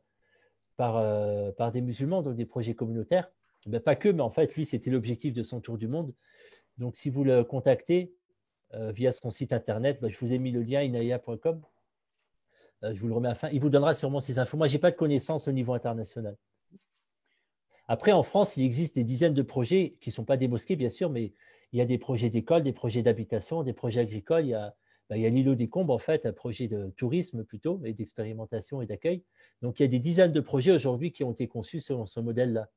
par, par des musulmans, donc des projets communautaires. Ben, pas que, mais en fait, lui, c'était l'objectif de son tour du monde. Donc, si vous le contactez via son site internet, ben, je vous ai mis le lien inaya.com euh, je vous le remets à fin. Il vous donnera sûrement ces infos. Moi, je n'ai pas de connaissances au niveau international. Après, en France, il existe des dizaines de projets qui ne sont pas des mosquées, bien sûr, mais il y a des projets d'école, des projets d'habitation, des projets agricoles. Il y a, bah, l'îlot des Combes, en fait, un projet de tourisme plutôt, et d'expérimentation et d'accueil. Donc, il y a des dizaines de projets aujourd'hui qui ont été conçus selon ce modèle-là.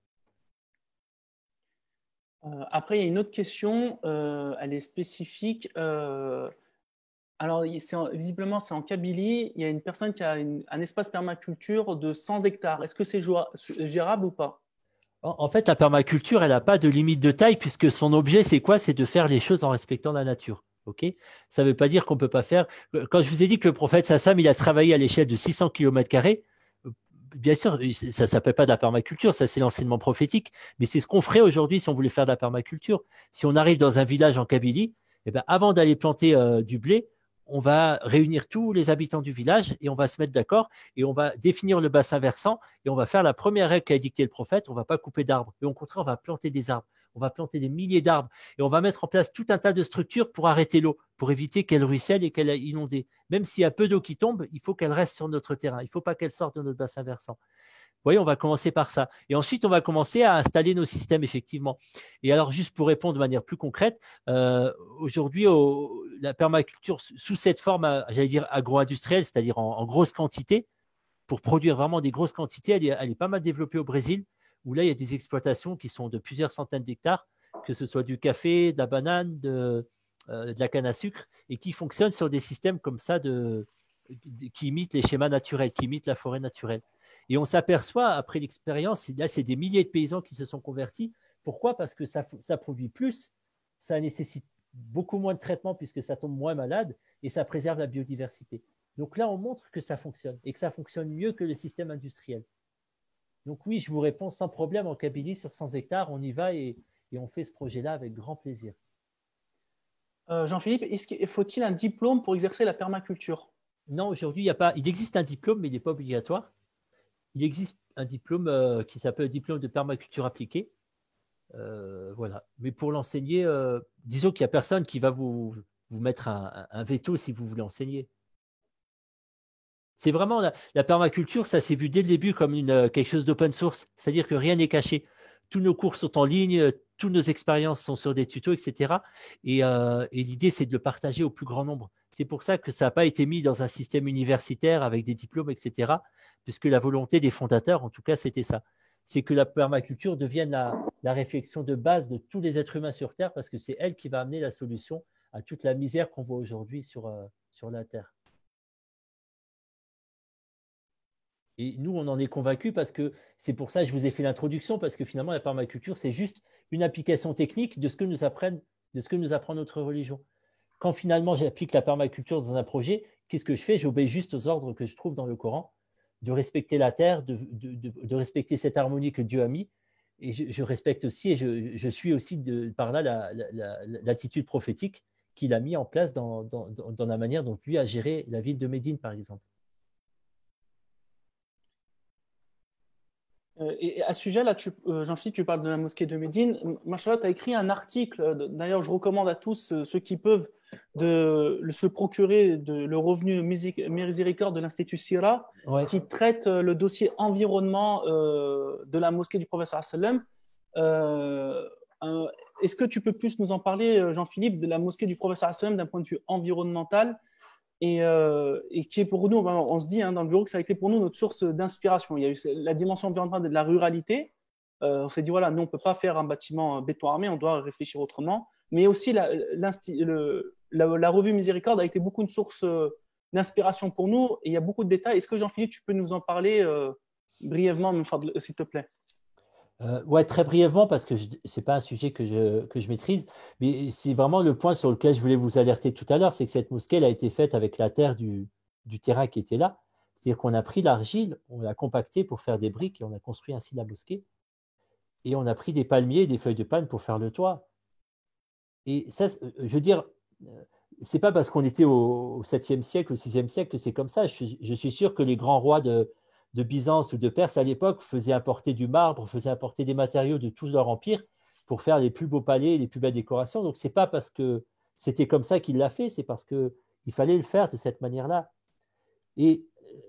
Euh, après, il y a une autre question, euh, elle est spécifique alors, visiblement, c'est en Kabylie. Il y a une personne qui a un espace permaculture de 100 hectares. Est-ce que c'est gérable ou pas en fait, la permaculture, elle n'a pas de limite de taille puisque son objet, c'est quoi C'est de faire les choses en respectant la nature. Ça ne veut pas dire qu'on ne peut pas faire. Euh, quand je vous ai dit que le prophète Sassam, il a travaillé à l'échelle de 600 km, euh, bien sûr, ça ne s'appelle pas de la permaculture, ça c'est l'enseignement prophétique, mais c'est ce qu'on ferait aujourd'hui si on voulait faire de la permaculture. Si on arrive dans un village en Kabylie, eh ben, avant d'aller planter euh, du blé, on va réunir tous les habitants du village et on va se mettre d'accord et on va définir le bassin versant et on va faire la première règle qu'a dictée le prophète, on ne va pas couper d'arbres. Et au contraire, on va planter des arbres. On va planter des milliers d'arbres et on va mettre en place tout un tas de structures pour arrêter l'eau, pour éviter qu'elle ruisselle et qu'elle inonde. Même s'il y a peu d'eau qui tombe, il faut qu'elle reste sur notre terrain. Il ne faut pas qu'elle sorte de notre bassin versant voyez, on va commencer par ça. Et ensuite, on va commencer à installer nos systèmes, effectivement. Et alors, juste pour répondre de manière plus concrète, euh, aujourd'hui, la permaculture, sous cette forme, euh, j'allais dire agro-industrielle, c'est-à-dire en, grosse quantité, pour produire vraiment des grosses quantités, elle est, pas mal développée au Brésil, où là, il y a des exploitations qui sont de plusieurs centaines d'hectares, que ce soit du café, de la banane, de, euh, la canne à sucre, et qui fonctionnent sur des systèmes comme ça qui imitent les schémas naturels, qui imitent la forêt naturelle. Et on s'aperçoit, après l'expérience, là, c'est des milliers de paysans qui se sont convertis. Pourquoi Parce que ça, produit plus, ça nécessite beaucoup moins de traitement puisque ça tombe moins malade et ça préserve la biodiversité. Donc là, on montre que ça fonctionne et que ça fonctionne mieux que le système industriel. Donc oui, je vous réponds sans problème en Kabylie sur 100 hectares, on y va et, on fait ce projet-là avec grand plaisir. Euh, Jean-Philippe, faut-il un diplôme pour exercer la permaculture Non, aujourd'hui, il, n'y a pas, il existe un diplôme, mais il n'est pas obligatoire il existe un diplôme euh, qui s'appelle diplôme de permaculture appliquée. Euh, voilà. Mais pour l'enseigner, euh, disons qu'il n'y a personne qui va vous, vous mettre un, veto si vous voulez enseigner. C'est vraiment la, la, permaculture, ça s'est vu dès le début comme une, quelque chose d'open source, c'est-à-dire que rien n'est caché. Tous nos cours sont en ligne, euh, toutes nos expériences sont sur des tutos, etc. Euh, et, l'idée, c'est de le partager au plus grand nombre. C'est pour ça que ça n'a pas été mis dans un système universitaire avec des diplômes, etc. Puisque la volonté des fondateurs, en tout cas, c'était ça. C'est que la permaculture devienne la, réflexion de base de tous les êtres humains sur Terre, parce que c'est elle qui va amener la solution à toute la misère qu'on voit aujourd'hui sur euh, la Terre. Et nous, on en est convaincus parce que c'est pour ça que je vous ai fait l'introduction, parce que finalement, la permaculture, c'est juste une application technique de ce que nous apprennent, de ce que nous apprend notre religion. Quand finalement j'applique la permaculture dans un projet, qu'est-ce que je fais J'obéis juste aux ordres que je trouve dans le Coran, de respecter la terre, de, respecter cette harmonie que Dieu a mis. Et je, respecte aussi et je, suis aussi par là l'attitude prophétique qu'il a mis en place dans la manière dont lui a géré la ville de Médine, par exemple. Euh, et à ce sujet-là, euh, Jean-Philippe, tu parles de la mosquée de Médine. Machallah, tu as écrit un article. Euh, d'ailleurs, je recommande à tous ceux qui peuvent se procurer le revenu miséricorde de l'Institut Sira, qui traite le dossier environnement de la mosquée du professeur hassan. Est-ce que tu peux plus nous en parler, Jean-Philippe, de la mosquée du professeur hassan d'un point de vue environnemental euh, et, qui est pour nous, ben, on se dit hein, dans le bureau que ça a été pour nous notre source d'inspiration. Il y a eu la dimension environnementale de la ruralité. Euh, on s'est dit, voilà, nous, on ne peut pas faire un bâtiment béton armé, on doit réfléchir autrement. Mais aussi, la, la revue Miséricorde a été beaucoup une source euh, d'inspiration pour nous et il y a beaucoup de détails. Est-ce que Jean-Philippe, tu peux nous en parler brièvement, s'il te plaît euh, oui, très brièvement, parce que ce n'est pas un sujet que je, maîtrise, mais c'est vraiment le point sur lequel je voulais vous alerter tout à l'heure, c'est que cette mosquée a été faite avec la terre du, du terrain qui était là. C'est-à-dire qu'on a pris l'argile, on l'a compactée pour faire des briques et on a construit ainsi la mosquée. Et on a pris des palmiers, des feuilles de palme pour faire le toit. Et ça, euh, je veux dire, euh, c'est pas parce qu'on était au, 7e siècle, au 6e siècle que c'est comme ça. je suis sûr que les grands rois de, de Byzance ou de Perse à l'époque faisaient importer du marbre, faisaient importer des matériaux de tout leur empire pour faire les plus beaux palais, les plus belles décorations. Donc, ce n'est pas parce que c'était comme ça qu'il l'a fait, c'est parce qu'il fallait le faire de cette manière-là. Et euh,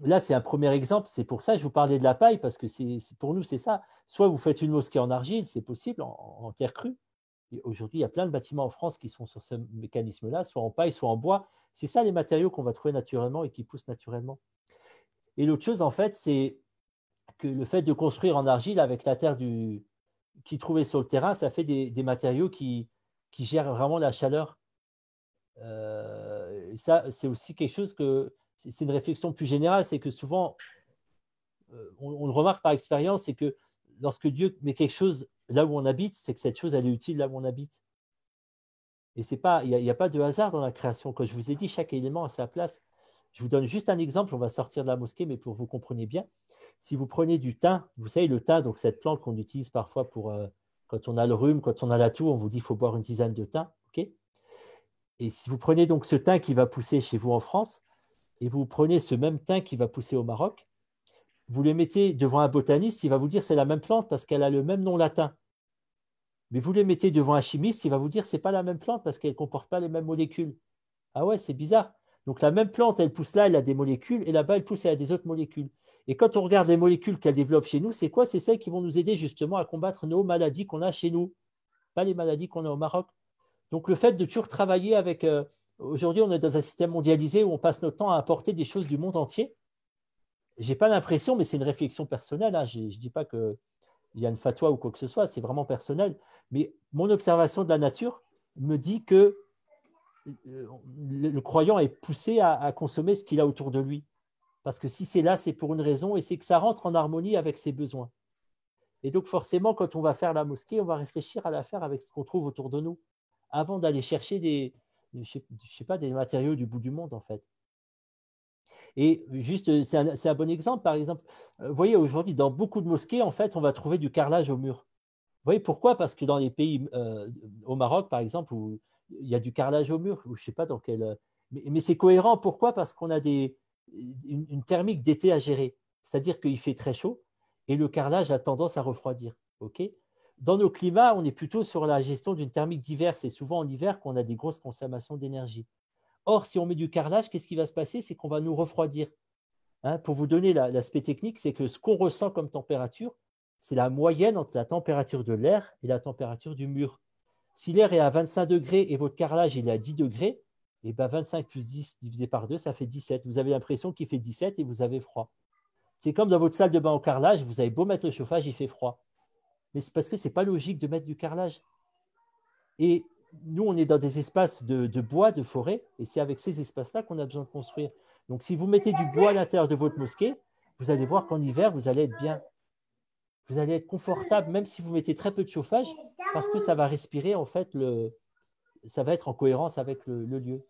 là, c'est un premier exemple. C'est pour ça que je vous parlais de la paille, parce que c'est, pour nous, c'est ça. Soit vous faites une mosquée en argile, c'est possible, en, en, terre crue. Et aujourd'hui, il y a plein de bâtiments en France qui sont sur ce mécanisme-là, soit en paille, soit en bois. C'est ça les matériaux qu'on va trouver naturellement et qui poussent naturellement. Et l'autre chose, en fait, c'est que le fait de construire en argile avec la terre du, qui trouvait sur le terrain, ça fait des, matériaux qui, gèrent vraiment la chaleur. Euh, ça, c'est aussi quelque chose que c'est une réflexion plus générale, c'est que souvent, euh, on, le remarque par expérience, c'est que lorsque Dieu met quelque chose là où on habite, c'est que cette chose, elle est utile là où on habite. Et il n'y a, a, pas de hasard dans la création. Comme je vous ai dit, chaque élément a sa place. Je vous donne juste un exemple, on va sortir de la mosquée, mais pour que vous compreniez bien. Si vous prenez du thym, vous savez, le thym, donc cette plante qu'on utilise parfois pour euh, quand on a le rhume, quand on a la toux, on vous dit qu'il faut boire une dizaine de thym. ok et si vous prenez donc ce thym qui va pousser chez vous en France, et vous prenez ce même thym qui va pousser au Maroc, vous le mettez devant un botaniste, il va vous dire c'est la même plante parce qu'elle a le même nom latin. Mais vous le mettez devant un chimiste, il va vous dire c'est pas la même plante parce qu'elle ne comporte pas les mêmes molécules. Ah ouais, c'est bizarre. Donc la même plante, elle pousse là, elle a des molécules, et là-bas, elle pousse, elle a des autres molécules. Et quand on regarde les molécules qu'elle développe chez nous, c'est quoi C'est celles qui vont nous aider justement à combattre nos maladies qu'on a chez nous, pas les maladies qu'on a au Maroc. Donc le fait de toujours travailler avec... Euh, aujourd'hui, on est dans un système mondialisé où on passe notre temps à apporter des choses du monde entier. Je n'ai pas l'impression, mais c'est une réflexion personnelle, hein. je ne dis pas qu'il y a une fatwa ou quoi que ce soit, c'est vraiment personnel, mais mon observation de la nature me dit que le, croyant est poussé à, consommer ce qu'il a autour de lui. Parce que si c'est là, c'est pour une raison et c'est que ça rentre en harmonie avec ses besoins. Et donc forcément, quand on va faire la mosquée, on va réfléchir à la faire avec ce qu'on trouve autour de nous, avant d'aller chercher des, je sais pas, des matériaux du bout du monde, en fait. Et juste, c'est un, bon exemple, par exemple. Vous voyez, aujourd'hui, dans beaucoup de mosquées, en fait, on va trouver du carrelage au mur. Vous voyez pourquoi Parce que dans les pays, euh, au Maroc, par exemple, où il y a du carrelage au mur, ou je ne sais pas dans quel. Euh, mais, c'est cohérent. Pourquoi Parce qu'on a des, une, thermique d'été à gérer. C'est-à-dire qu'il fait très chaud et le carrelage a tendance à refroidir. dans nos climats, on est plutôt sur la gestion d'une thermique d'hiver. C'est souvent en hiver qu'on a des grosses consommations d'énergie. Or, si on met du carrelage, qu'est-ce qui va se passer C'est qu'on va nous refroidir. Hein, pour vous donner l'aspect technique, c'est que ce qu'on ressent comme température, c'est la moyenne entre la température de l'air et la température du mur. Si l'air est à 25 degrés et votre carrelage est à 10 degrés, et eh ben 25 plus 10 divisé par 2, ça fait 17. Vous avez l'impression qu'il fait 17 et vous avez froid. C'est comme dans votre salle de bain au carrelage, vous avez beau mettre le chauffage, il fait froid. Mais c'est parce que ce n'est pas logique de mettre du carrelage. Et nous, on est dans des espaces de bois, de forêt, et c'est avec ces espaces-là qu'on a besoin de construire. Donc, si vous mettez du bois à l'intérieur de votre mosquée, vous allez voir qu'en hiver, vous allez être bien vous allez être confortable même si vous mettez très peu de chauffage parce que ça va respirer en fait le, ça va être en cohérence avec le, lieu.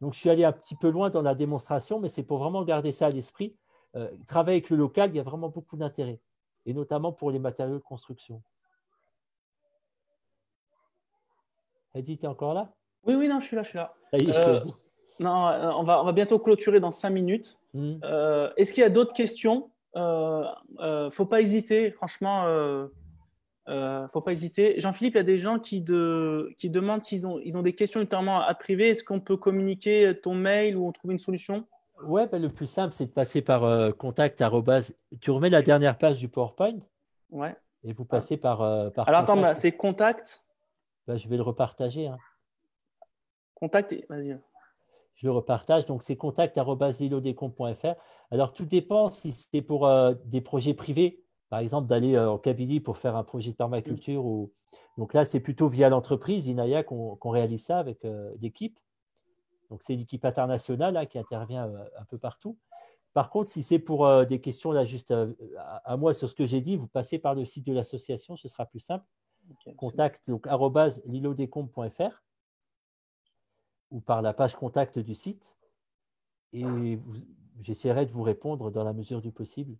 Donc je suis allé un petit peu loin dans la démonstration, mais c'est pour vraiment garder ça à l'esprit. Euh, travailler avec le local, il y a vraiment beaucoup d'intérêt, et notamment pour les matériaux de construction. Edith, tu es encore là Oui, oui, non, je suis là, je suis là. Euh, non, euh, on va, on va bientôt clôturer dans cinq minutes. Hum. Est-ce qu'il y a d'autres questions ne euh, euh, faut pas hésiter, franchement, ne euh, faut pas hésiter. Jean-Philippe, il y a des gens qui, qui demandent s'ils ont, ils ont des questions, notamment à privé. Est-ce qu'on peut communiquer ton mail ou on trouve une solution Oui, bah, le plus simple, c'est de passer par contact. Tu remets la dernière page du PowerPoint. Et vous passez par. Alors attends, bah, c'est contact. Bah, je vais le repartager. Hein. Contact, vas-y je le repartage. Donc, c'est contact.zilodécom.fr. Alors, tout dépend si c'est pour euh, des projets privés, par exemple, d'aller au euh, en Kabylie pour faire un projet de permaculture. Ou... Donc là, c'est plutôt via l'entreprise Inaya qu'on réalise ça avec euh, l'équipe. Donc, c'est l'équipe internationale hein, qui intervient un peu partout. Par contre, si c'est pour des questions, là, juste à, moi sur ce que j'ai dit, vous passez par le site de l'association, ce sera plus simple. contact, donc, ou par la page contact du site. Et ah. j'essaierai de vous répondre dans la mesure du possible.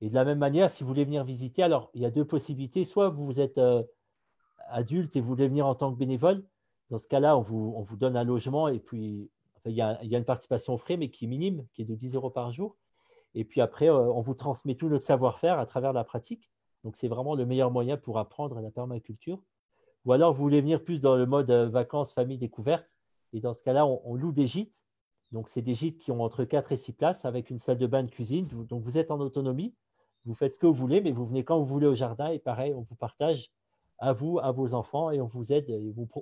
Et de la même manière, si vous voulez venir visiter, alors il y a deux possibilités. Soit vous êtes euh, adulte et vous voulez venir en tant que bénévole. Dans ce cas-là, on vous, donne un logement et puis il, y a, une participation au frais, mais qui est minime, qui est de 10 euros par jour. Et puis après, euh, on vous transmet tout notre savoir-faire à travers la pratique. Donc c'est vraiment le meilleur moyen pour apprendre la permaculture. Ou alors vous voulez venir plus dans le mode euh, vacances, famille, découverte. Et dans ce cas-là, on, loue des gîtes. Donc, c'est des gîtes qui ont entre 4 et 6 places avec une salle de bain de cuisine. Donc, vous êtes en autonomie. Vous faites ce que vous voulez, mais vous venez quand vous voulez au jardin. Et pareil, on vous partage à vous, à vos enfants, et on vous aide,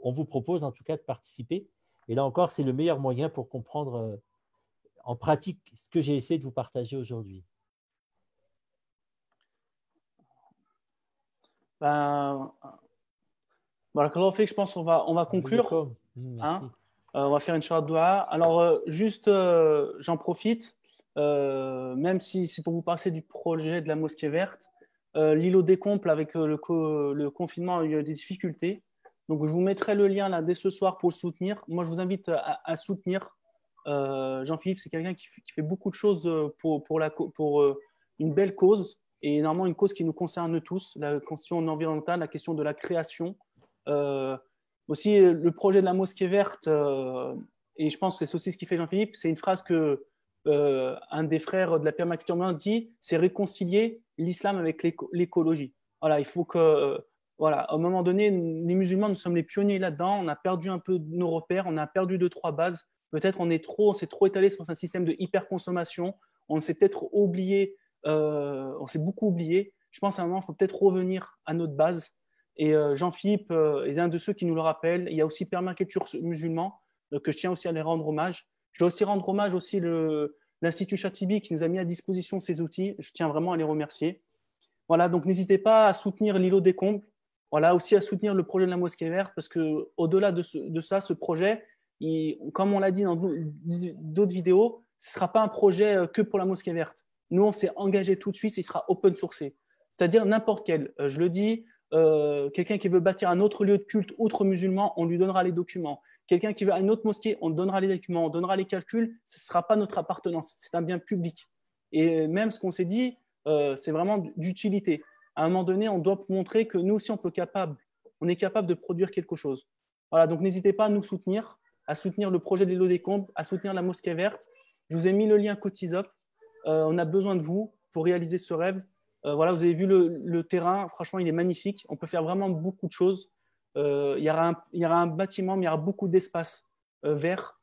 on vous propose en tout cas de participer. Et là encore, c'est le meilleur moyen pour comprendre euh, en pratique ce que j'ai essayé de vous partager aujourd'hui. Ben, euh, fait je pense qu'on va, on va conclure. Mmh, merci. Hein euh, on va faire une de doigts. Alors, euh, juste, euh, j'en profite, même si c'est pour vous parler du projet de la mosquée verte. L'îlot des avec le, confinement, a eu des difficultés. Donc, je vous mettrai le lien là dès ce soir pour le soutenir. Moi, je vous invite à, soutenir. Jean-Philippe, c'est quelqu'un qui, fait beaucoup de choses pour, pour, une belle cause et normalement une cause qui nous concerne tous, la question environnementale, la question de la création, aussi, euh, le projet de la mosquée verte, euh, et je pense que c'est aussi ce qui fait Jean-Philippe, c'est une phrase que euh, un des frères de la permaculture dit, c'est réconcilier l'islam avec l'écologie. Voilà, il faut que, voilà, à un moment donné, les musulmans, nous sommes les pionniers là-dedans, on a perdu un peu nos repères, on a perdu deux, trois bases, peut-être on est trop, s'est trop étalé sur un système de hyperconsommation, on s'est peut-être oublié, on s'est beaucoup oublié. Je pense à un moment, il faut peut-être revenir à notre base et euh, Jean-Philippe euh, est un de ceux qui nous le rappelle. Il y a aussi Permaculture musulman, euh, que je tiens aussi à les rendre hommage. Je dois aussi rendre hommage aussi l'Institut Chatibi qui nous a mis à disposition ces outils. Je tiens vraiment à les remercier. Voilà, donc n'hésitez pas à soutenir l'îlot des combles. Voilà, aussi à soutenir le projet de la mosquée verte, parce que au-delà de, ça, ce projet, comme on l'a dit dans d'autres vidéos, ce ne sera pas un projet que pour la mosquée verte. Nous, on s'est engagé tout de suite, il sera open sourcé. C'est-à-dire n'importe quel. Je le dis, euh, quelqu'un qui veut bâtir un autre lieu de culte, autre musulman, on lui donnera les documents. Quelqu'un qui veut une autre mosquée, on donnera les documents, on donnera les calculs. Ce ne sera pas notre appartenance, c'est un bien public. Et même ce qu'on s'est dit, euh, c'est vraiment d'utilité. À un moment donné, on doit montrer que nous aussi, on, peut capable, on est capable de produire quelque chose. Voilà, donc n'hésitez pas à nous soutenir, à soutenir le projet des lots des Combes, à soutenir la mosquée verte. Je vous ai mis le lien Cotisop. Euh, on a besoin de vous pour réaliser ce rêve. Euh, voilà, vous avez vu le, terrain, franchement, il est magnifique. On peut faire vraiment beaucoup de choses. Euh, il, y aura un, bâtiment, mais il y aura beaucoup d'espace euh, vert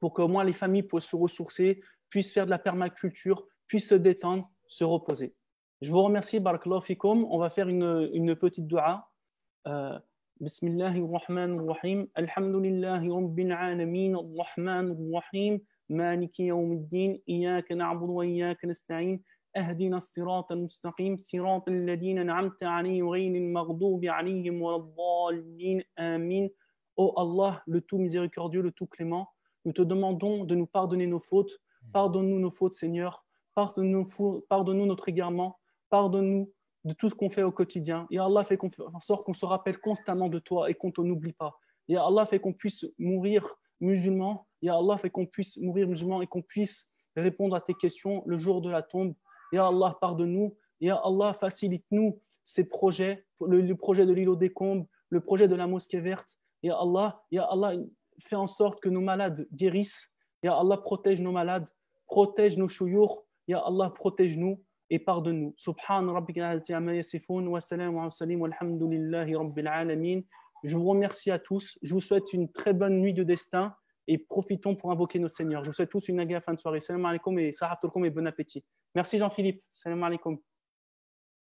pour qu'au moins les familles puissent se ressourcer, puissent faire de la permaculture, puissent se détendre, se reposer. Je vous remercie, Barakallahu On va faire une, petite dua. Euh, ar Ô Allah, le tout miséricordieux, le tout clément, nous te demandons de nous pardonner nos fautes. Hmm. Pardonne-nous nos fautes, Seigneur. Pardonne-nous notre égarement. Pardonne-nous de tout ce qu'on fait au quotidien. Et Allah, fait en sorte qu'on se rappelle constamment de toi et qu'on ne n'oublie pas. Et Allah, fait qu'on puisse mourir musulman. Et Allah, fait qu'on puisse mourir musulman et qu'on puisse répondre à tes questions le jour de la tombe. Ya Allah, pardonne-nous. Ya Allah, facilite-nous ces projets, le, projet de l'îlot des combes, le projet de la mosquée verte. Ya Allah, Ya Allah, fais en sorte que nos malades guérissent. Ya Allah, protège nos malades, protège nos chouyours. Ya Allah, protège-nous et pardonne-nous. Subhan rabbika al wa wa walhamdulillahi rabbil Je vous remercie à tous. Je vous souhaite une très bonne nuit de destin et profitons pour invoquer nos seigneurs. Je vous souhaite tous une agréable fin de soirée. Salam alaikum et et bon appétit. Merci Jean-Philippe. Salam alaikum.